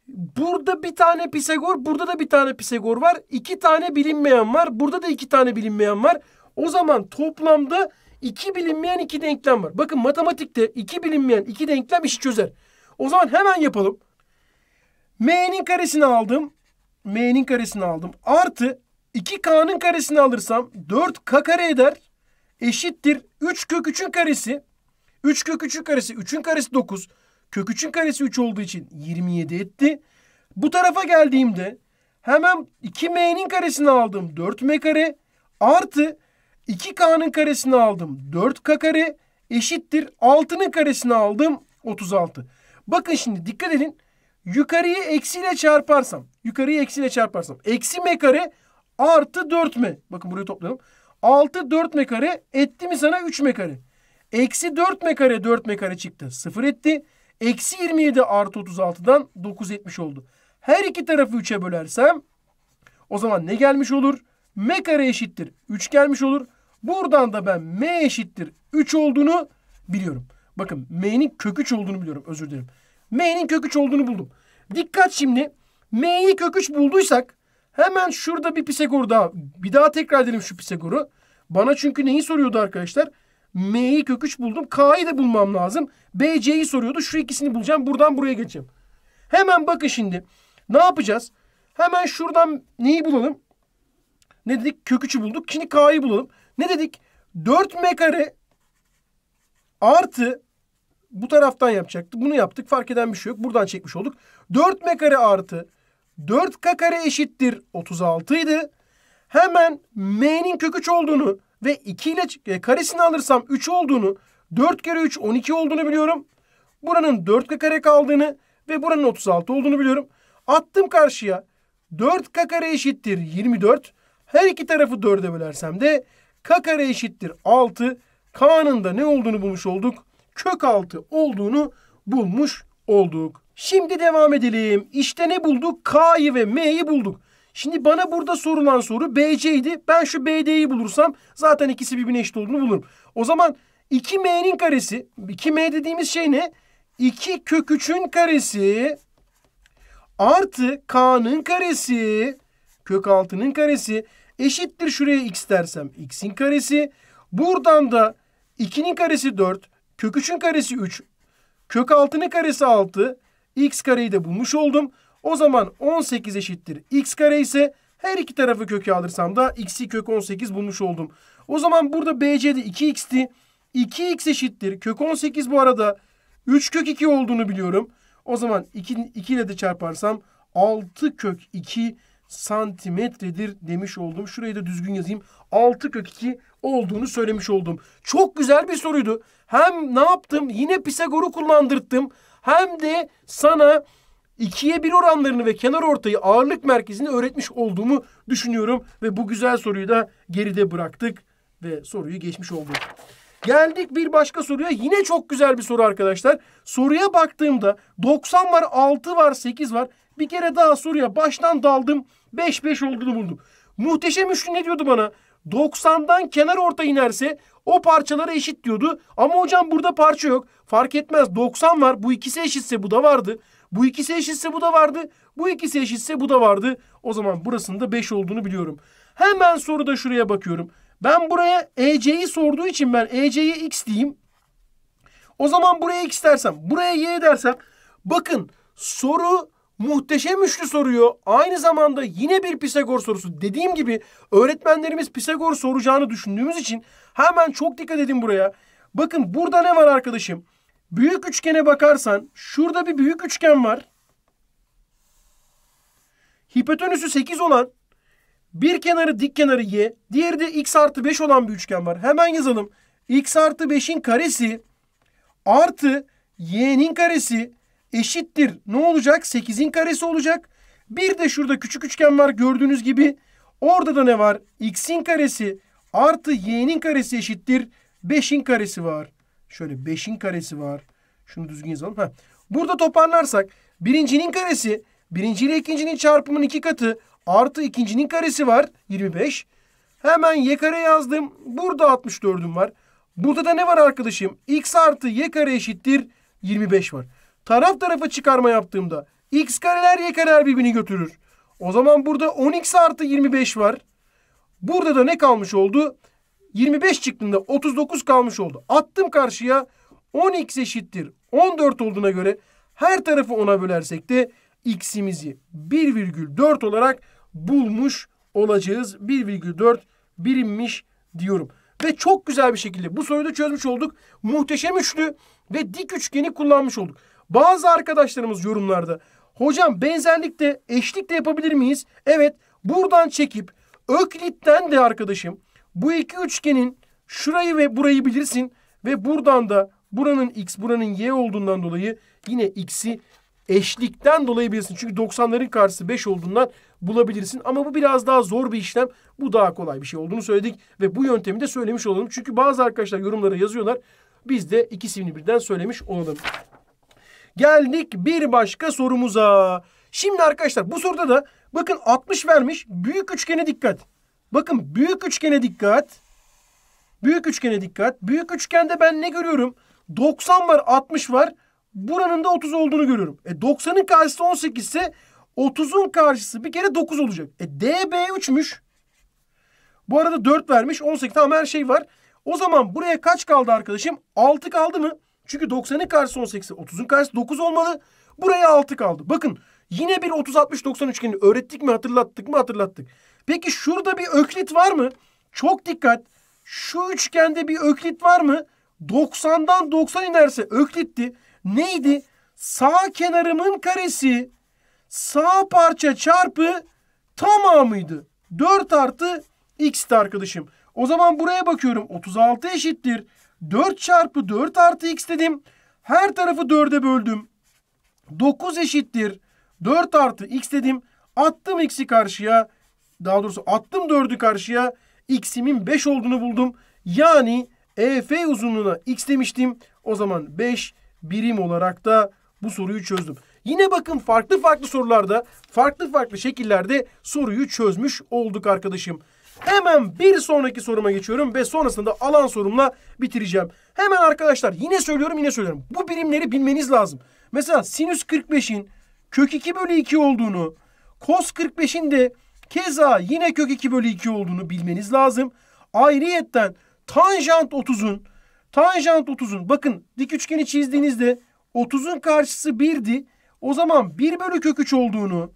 burada bir tane Pisagor, burada da bir tane Pisagor var. İki tane bilinmeyen var. Burada da iki tane bilinmeyen var. O zaman toplamda iki bilinmeyen iki denklem var. Bakın matematikte iki bilinmeyen iki denklem işi çözer. O zaman hemen yapalım. M'nin karesini aldım. M'nin karesini aldım. Artı 2K'nın karesini alırsam 4K kare eder. Eşittir 3 kök 3'ün karesi. 3 kök 3'ün karesi 3'ün karesi 9. Kök 3'ün karesi 3 olduğu için 27 etti. Bu tarafa geldiğimde hemen 2M'nin karesini aldım. 4M kare artı 2K'nın karesini aldım. 4K kare eşittir 6'nın karesini aldım. 36. Bakın şimdi dikkat edin yukarıyı eksiyle çarparsam, yukarıyı eksiyle çarparsam eksi m kare artı 4 m. Bakın burayı toplayalım. 6 4 m kare etti mi sana 3 m kare. Eksi 4 m kare 4 m kare çıktı. 0 etti. Eksi 27 artı 36'dan 9 etmiş oldu. Her iki tarafı 3'e bölersem o zaman ne gelmiş olur? m kare eşittir 3 gelmiş olur. Buradan da ben m eşittir 3 olduğunu biliyorum. Bakın m'nin kök 3 olduğunu biliyorum özür dilerim. m'nin kök 3 olduğunu buldum. Dikkat şimdi. M'yi kök 3 bulduysak hemen şurada bir Pisagor daha. Bir daha tekrar edelim şu Pisagor'u. Bana çünkü neyi soruyordu arkadaşlar? M'yi kök 3 buldum. K'yı da bulmam lazım. BC'yi soruyordu. Şu ikisini bulacağım. Buradan buraya geçeceğim. Hemen bakın şimdi. Ne yapacağız? Hemen şuradan neyi bulalım? Ne dedik? Kök 3'ü bulduk. Şimdi K'yı bulalım. Ne dedik? 4M kare artı bu taraftan yapacaktı. Bunu yaptık. Fark eden bir şey yok. Buradan çekmiş olduk. 4m kare artı 4k kare eşittir 36 idi. Hemen m'nin kök 3 olduğunu ve 2 ile e, karesini alırsam 3 olduğunu 4 kere 3 12 olduğunu biliyorum. Buranın 4k kare kaldığını ve buranın 36 olduğunu biliyorum. Attım karşıya 4k kare eşittir 24. Her iki tarafı 4'e bölersem de k kare eşittir 6. K'nın da ne olduğunu bulmuş olduk? Kök 6 olduğunu bulmuş olduk. Şimdi devam edelim. İşte ne bulduk? K'yı ve M'yi bulduk. Şimdi bana burada sorulan soru BC idi. Ben şu BD'yi bulursam zaten ikisi birbirine eşit olduğunu bulurum. O zaman 2M'nin karesi, 2M dediğimiz şey ne? 2 kök 3'ün karesi artı K'nın karesi kök 6'nın karesi eşittir şuraya x dersem x'in karesi. Buradan da 2'nin karesi 4, kök 3'ün karesi 3, kök 6'nın karesi 6, x kareyi de bulmuş oldum. O zaman 18 eşittir x kare ise her iki tarafı kökü alırsam da x'i kök 18 bulmuş oldum. O zaman burada bc'de 2x'ti. 2x eşittir kök 18 bu arada 3 kök 2 olduğunu biliyorum. O zaman 2, 2 ile de çarparsam 6 kök 2 santimetredir demiş oldum. Şurayı da düzgün yazayım. 6 kök 2 olduğunu söylemiş oldum. Çok güzel bir soruydu. Hem ne yaptım? Yine Pisagor'u kullandırttım hem de sana ikiye bir oranlarını ve kenar ortayı ağırlık merkezini öğretmiş olduğumu düşünüyorum. Ve bu güzel soruyu da geride bıraktık ve soruyu geçmiş olduk. Geldik bir başka soruya. Yine çok güzel bir soru arkadaşlar. Soruya baktığımda 90 var, 6 var, 8 var. Bir kere daha soruya baştan daldım. 5-5 olduğunu buldum. Muhteşem üçlü ne diyordu bana? 90'dan kenar orta inerse o parçalara eşit diyordu. Ama hocam burada parça yok. Fark etmez 90 var. Bu ikisi eşitse bu da vardı. Bu ikisi eşitse bu da vardı. Bu ikisi eşitse bu da vardı. O zaman burasının da 5 olduğunu biliyorum. Hemen soruda şuraya bakıyorum. Ben buraya EC'yi sorduğu için ben EC'ye X diyeyim. O zaman buraya X dersem, buraya Y dersem bakın soru muhteşem üçlü soruyor. Aynı zamanda yine bir Pisagor sorusu. Dediğim gibi öğretmenlerimiz Pisagor soracağını düşündüğümüz için Hemen çok dikkat edin buraya. Bakın burada ne var arkadaşım? Büyük üçgene bakarsan şurada bir büyük üçgen var. Hipotenüsü 8 olan bir kenarı dik kenarı y, diğeri de x artı 5 olan bir üçgen var. Hemen yazalım. x artı 5'in karesi artı y'nin karesi eşittir. Ne olacak? 8'in karesi olacak. Bir de şurada küçük üçgen var gördüğünüz gibi. Orada da ne var? x'in karesi Artı y'nin karesi eşittir. 5'in karesi var. Şöyle 5'in karesi var. Şunu düzgün yazalım. Heh. Burada toparlarsak birincinin karesi birinci ile ikincinin çarpımının iki katı artı ikincinin karesi var 25. Hemen y kare yazdım. Burada 64'üm var. Burada da ne var arkadaşım? x artı y kare eşittir 25 var. Taraf tarafa çıkarma yaptığımda x kareler y kareler birbirini götürür. O zaman burada 10x artı 25 var. Burada da ne kalmış oldu? 25 çıktığında 39 kalmış oldu. Attım karşıya 10x eşittir 14 olduğuna göre her tarafı 10'a bölersek de x'imizi 1,4 olarak bulmuş olacağız. 1,4 birimmiş diyorum. Ve çok güzel bir şekilde bu soruyu da çözmüş olduk. Muhteşem üçlü ve dik üçgeni kullanmış olduk. Bazı arkadaşlarımız yorumlarda hocam benzerlikte eşlik de yapabilir miyiz? Evet buradan çekip Öklit'ten de arkadaşım bu iki üçgenin şurayı ve burayı bilirsin ve buradan da buranın x buranın y olduğundan dolayı yine x'i eşlikten dolayı bilirsin. Çünkü 90'ların karşısı 5 olduğundan bulabilirsin. Ama bu biraz daha zor bir işlem. Bu daha kolay bir şey olduğunu söyledik ve bu yöntemi de söylemiş olalım. Çünkü bazı arkadaşlar yorumlara yazıyorlar. Biz de ikisini birden söylemiş olalım. Geldik bir başka sorumuza. Şimdi arkadaşlar bu soruda da Bakın 60 vermiş. Büyük üçgene dikkat. Bakın büyük üçgene dikkat. Büyük üçgene dikkat. Büyük üçgende ben ne görüyorum? 90 var 60 var. Buranın da 30 olduğunu görüyorum. E 90'ın karşısı 18 ise 30'un karşısı bir kere 9 olacak. E DB 3'müş. Bu arada 4 vermiş. 18 tamam her şey var. O zaman buraya kaç kaldı arkadaşım? 6 kaldı mı? Çünkü 90'ın karşısı 18 ise, 30'un karşısı 9 olmalı. Buraya 6 kaldı. Bakın Yine bir 30-60-90 üçgenini öğrettik mi hatırlattık mı hatırlattık. Peki şurada bir öklit var mı? Çok dikkat. Şu üçgende bir öklit var mı? 90'dan 90 inerse öklitti. Neydi? Sağ kenarımın karesi sağ parça çarpı tamamıydı. 4 artı x'ti arkadaşım. O zaman buraya bakıyorum. 36 eşittir. 4 çarpı 4 artı x dedim. Her tarafı 4'e böldüm. 9 eşittir. 4 artı x dedim. Attım x'i karşıya. Daha doğrusu attım 4'ü karşıya. x'imin 5 olduğunu buldum. Yani EF uzunluğuna x demiştim. O zaman 5 birim olarak da bu soruyu çözdüm. Yine bakın farklı farklı sorularda farklı farklı şekillerde soruyu çözmüş olduk arkadaşım. Hemen bir sonraki soruma geçiyorum ve sonrasında alan sorumla bitireceğim. Hemen arkadaşlar yine söylüyorum yine söylüyorum. Bu birimleri bilmeniz lazım. Mesela sinüs 45'in kök 2 bölü 2 olduğunu, cos 45'in de keza yine kök 2 bölü 2 olduğunu bilmeniz lazım. Ayrıyetten tanjant 30'un, tanjant 30'un bakın dik üçgeni çizdiğinizde 30'un karşısı 1'di. O zaman 1 bölü kök 3 olduğunu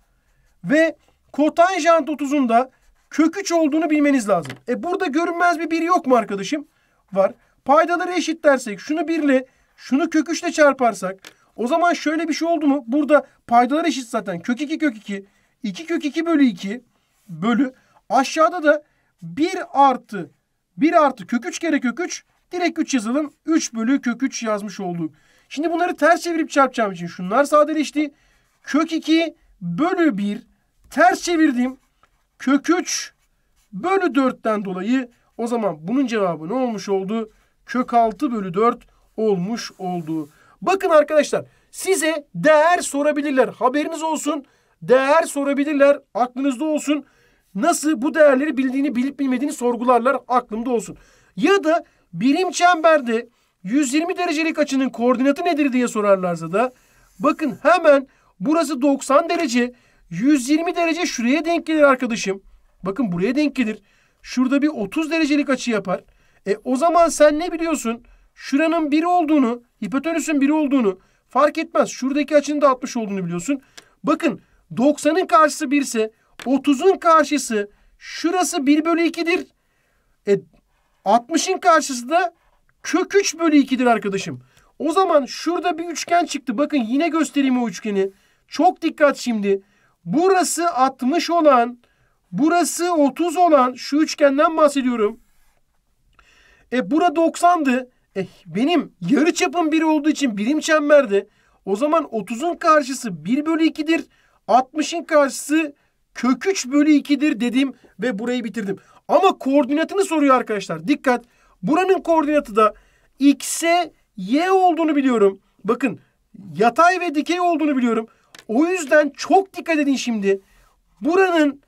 ve kotanjant 30'un da kök 3 olduğunu bilmeniz lazım. E burada görünmez bir 1 yok mu arkadaşım? Var. Paydaları dersek şunu 1 ile şunu kök 3 ile çarparsak o zaman şöyle bir şey oldu mu? Burada paydalar eşit zaten. Kök 2 kök 2. 2 kök 2 bölü 2 bölü. Aşağıda da 1 artı 1 artı kök 3 kere kök 3. Direkt 3 yazalım. 3 bölü kök 3 yazmış olduk. Şimdi bunları ters çevirip çarpacağım için şunlar sadeleşti. Kök 2 bölü 1 ters çevirdim. Kök 3 bölü 4'ten dolayı o zaman bunun cevabı ne olmuş oldu? Kök 6 bölü 4 olmuş oldu. Bakın arkadaşlar size değer sorabilirler. Haberiniz olsun. Değer sorabilirler. Aklınızda olsun. Nasıl bu değerleri bildiğini bilip bilmediğini sorgularlar. Aklımda olsun. Ya da birim çemberde 120 derecelik açının koordinatı nedir diye sorarlarsa da bakın hemen burası 90 derece 120 derece şuraya denk gelir arkadaşım. Bakın buraya denk gelir. Şurada bir 30 derecelik açı yapar. E o zaman sen ne biliyorsun? şuranın biri olduğunu, hipotenüsün biri olduğunu fark etmez. Şuradaki açının da 60 olduğunu biliyorsun. Bakın 90'ın karşısı 1 ise 30'un karşısı şurası 1 bölü 2'dir. E, 60'ın karşısı da kök 3 bölü 2'dir arkadaşım. O zaman şurada bir üçgen çıktı. Bakın yine göstereyim o üçgeni. Çok dikkat şimdi. Burası 60 olan, burası 30 olan şu üçgenden bahsediyorum. E burada 90'dı. E, benim yarı çapım 1 olduğu için birim çemberde. O zaman 30'un karşısı 1 bölü 2'dir. 60'ın karşısı kök 3 bölü 2'dir dedim ve burayı bitirdim. Ama koordinatını soruyor arkadaşlar. Dikkat. Buranın koordinatı da x'e y olduğunu biliyorum. Bakın yatay ve dikey olduğunu biliyorum. O yüzden çok dikkat edin şimdi. Buranın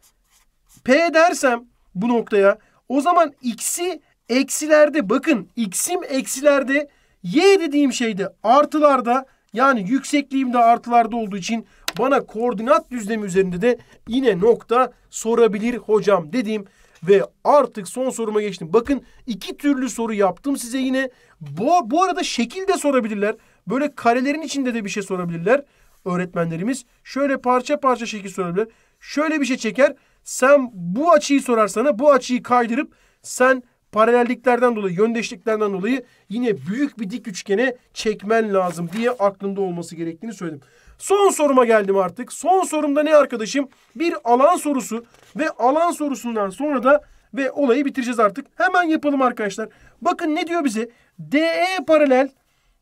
p dersem bu noktaya o zaman x'i eksilerde bakın x'im eksilerde y dediğim şeyde artılarda yani yüksekliğim de artılarda olduğu için bana koordinat düzlemi üzerinde de yine nokta sorabilir hocam dediğim ve artık son soruma geçtim. Bakın iki türlü soru yaptım size yine. Bu, bu arada şekil de sorabilirler. Böyle karelerin içinde de bir şey sorabilirler öğretmenlerimiz. Şöyle parça parça şekil sorabilir. Şöyle bir şey çeker. Sen bu açıyı sorarsana Bu açıyı kaydırıp sen paralelliklerden dolayı, yöndeşliklerden dolayı yine büyük bir dik üçgene çekmen lazım diye aklında olması gerektiğini söyledim. Son soruma geldim artık. Son sorumda ne arkadaşım? Bir alan sorusu ve alan sorusundan sonra da ve olayı bitireceğiz artık. Hemen yapalım arkadaşlar. Bakın ne diyor bize? DE paralel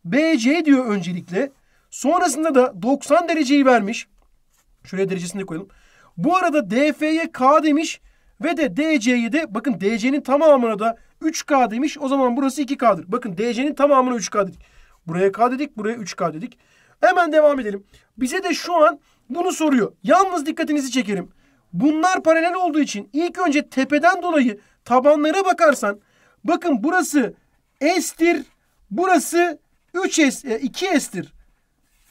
BC diyor öncelikle. Sonrasında da 90 dereceyi vermiş. Şuraya derecesini de koyalım. Bu arada DF'ye K demiş. Ve de DC'ye de bakın DC'nin tamamına da 3K demiş. O zaman burası 2K'dır. Bakın DC'nin tamamını 3K dedik. Buraya K dedik. Buraya 3K dedik. Hemen devam edelim. Bize de şu an bunu soruyor. Yalnız dikkatinizi çekerim. Bunlar paralel olduğu için ilk önce tepeden dolayı tabanlara bakarsan bakın burası S'tir. Burası 3S, 2S'tir. E,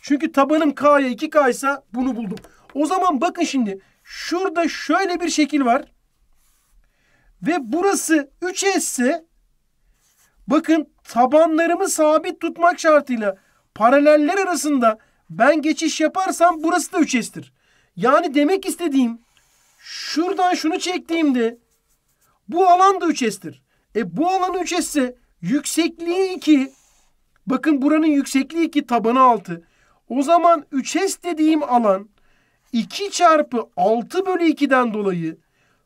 Çünkü tabanım K'ya 2K ise bunu buldum. O zaman bakın şimdi şurada şöyle bir şekil var ve burası 3S ise bakın tabanlarımı sabit tutmak şartıyla paraleller arasında ben geçiş yaparsam burası da 3S'tir. Yani demek istediğim şuradan şunu çektiğimde bu alan da 3S'tir. E bu alan 3S ise yüksekliği 2. Bakın buranın yüksekliği 2 tabanı 6. O zaman 3S dediğim alan 2 çarpı 6 bölü 2'den dolayı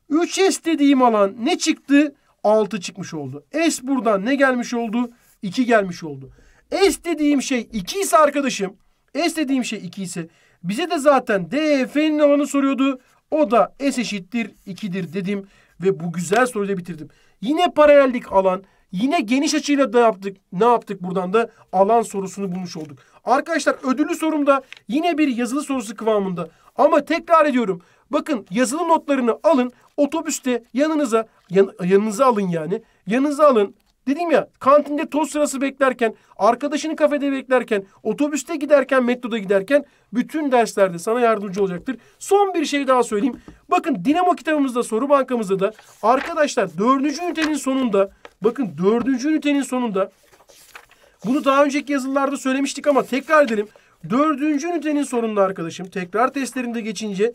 3S dediğim alan ne çıktı? 6 çıkmış oldu. S buradan ne gelmiş oldu? 2 gelmiş oldu. S dediğim şey 2 ise arkadaşım. S dediğim şey 2 ise bize de zaten DF'nin alanı soruyordu. O da S eşittir 2'dir dedim ve bu güzel soruyla bitirdim. Yine paralellik alan yine geniş açıyla da yaptık. Ne yaptık buradan da alan sorusunu bulmuş olduk. Arkadaşlar ödüllü sorumda yine bir yazılı sorusu kıvamında. Ama tekrar ediyorum. Bakın yazılı notlarını alın. Otobüste yanınıza yan, yanınıza alın yani. Yanınıza alın. Dedim ya kantinde toz sırası beklerken, arkadaşını kafede beklerken, otobüste giderken, metroda giderken bütün derslerde sana yardımcı olacaktır. Son bir şey daha söyleyeyim. Bakın Dinamo kitabımızda, soru bankamızda da arkadaşlar dördüncü ünitenin sonunda, bakın dördüncü ünitenin sonunda bunu daha önceki yazılarda söylemiştik ama tekrar edelim. Dördüncü ünitenin sonunda arkadaşım tekrar testlerinde geçince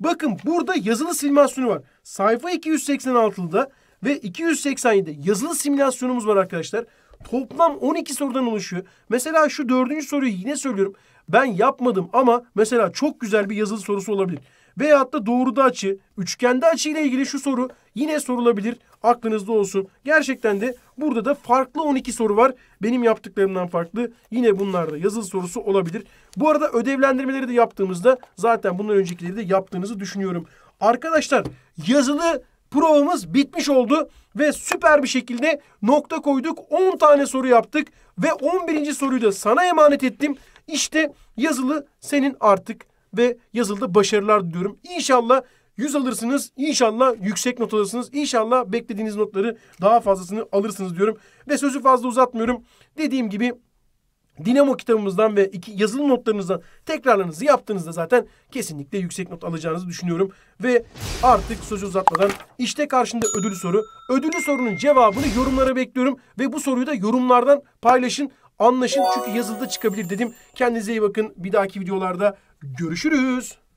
Bakın burada yazılı simülasyonu var. Sayfa 286'da ve 287'de yazılı simülasyonumuz var arkadaşlar. Toplam 12 sorudan oluşuyor. Mesela şu dördüncü soruyu yine söylüyorum. Ben yapmadım ama mesela çok güzel bir yazılı sorusu olabilir. Veyahut da doğruda açı, üçgende açı ile ilgili şu soru yine sorulabilir. Aklınızda olsun. Gerçekten de burada da farklı 12 soru var. Benim yaptıklarımdan farklı. Yine bunlar da yazılı sorusu olabilir. Bu arada ödevlendirmeleri de yaptığımızda zaten bundan öncekileri de yaptığınızı düşünüyorum. Arkadaşlar yazılı provamız bitmiş oldu ve süper bir şekilde nokta koyduk. 10 tane soru yaptık ve 11. soruyu da sana emanet ettim. İşte yazılı senin artık ve yazılıda başarılar diliyorum. İnşallah 100 alırsınız. İnşallah yüksek not alırsınız. İnşallah beklediğiniz notları daha fazlasını alırsınız diyorum. Ve sözü fazla uzatmıyorum. Dediğim gibi Dinamo kitabımızdan ve iki yazılı notlarınızdan tekrarlarınızı yaptığınızda zaten kesinlikle yüksek not alacağınızı düşünüyorum. Ve artık sözü uzatmadan işte karşında ödül soru. Ödülü sorunun cevabını yorumlara bekliyorum. Ve bu soruyu da yorumlardan paylaşın. Anlaşın çünkü yazılıda çıkabilir dedim. Kendinize iyi bakın. Bir dahaki videolarda görüşürüz.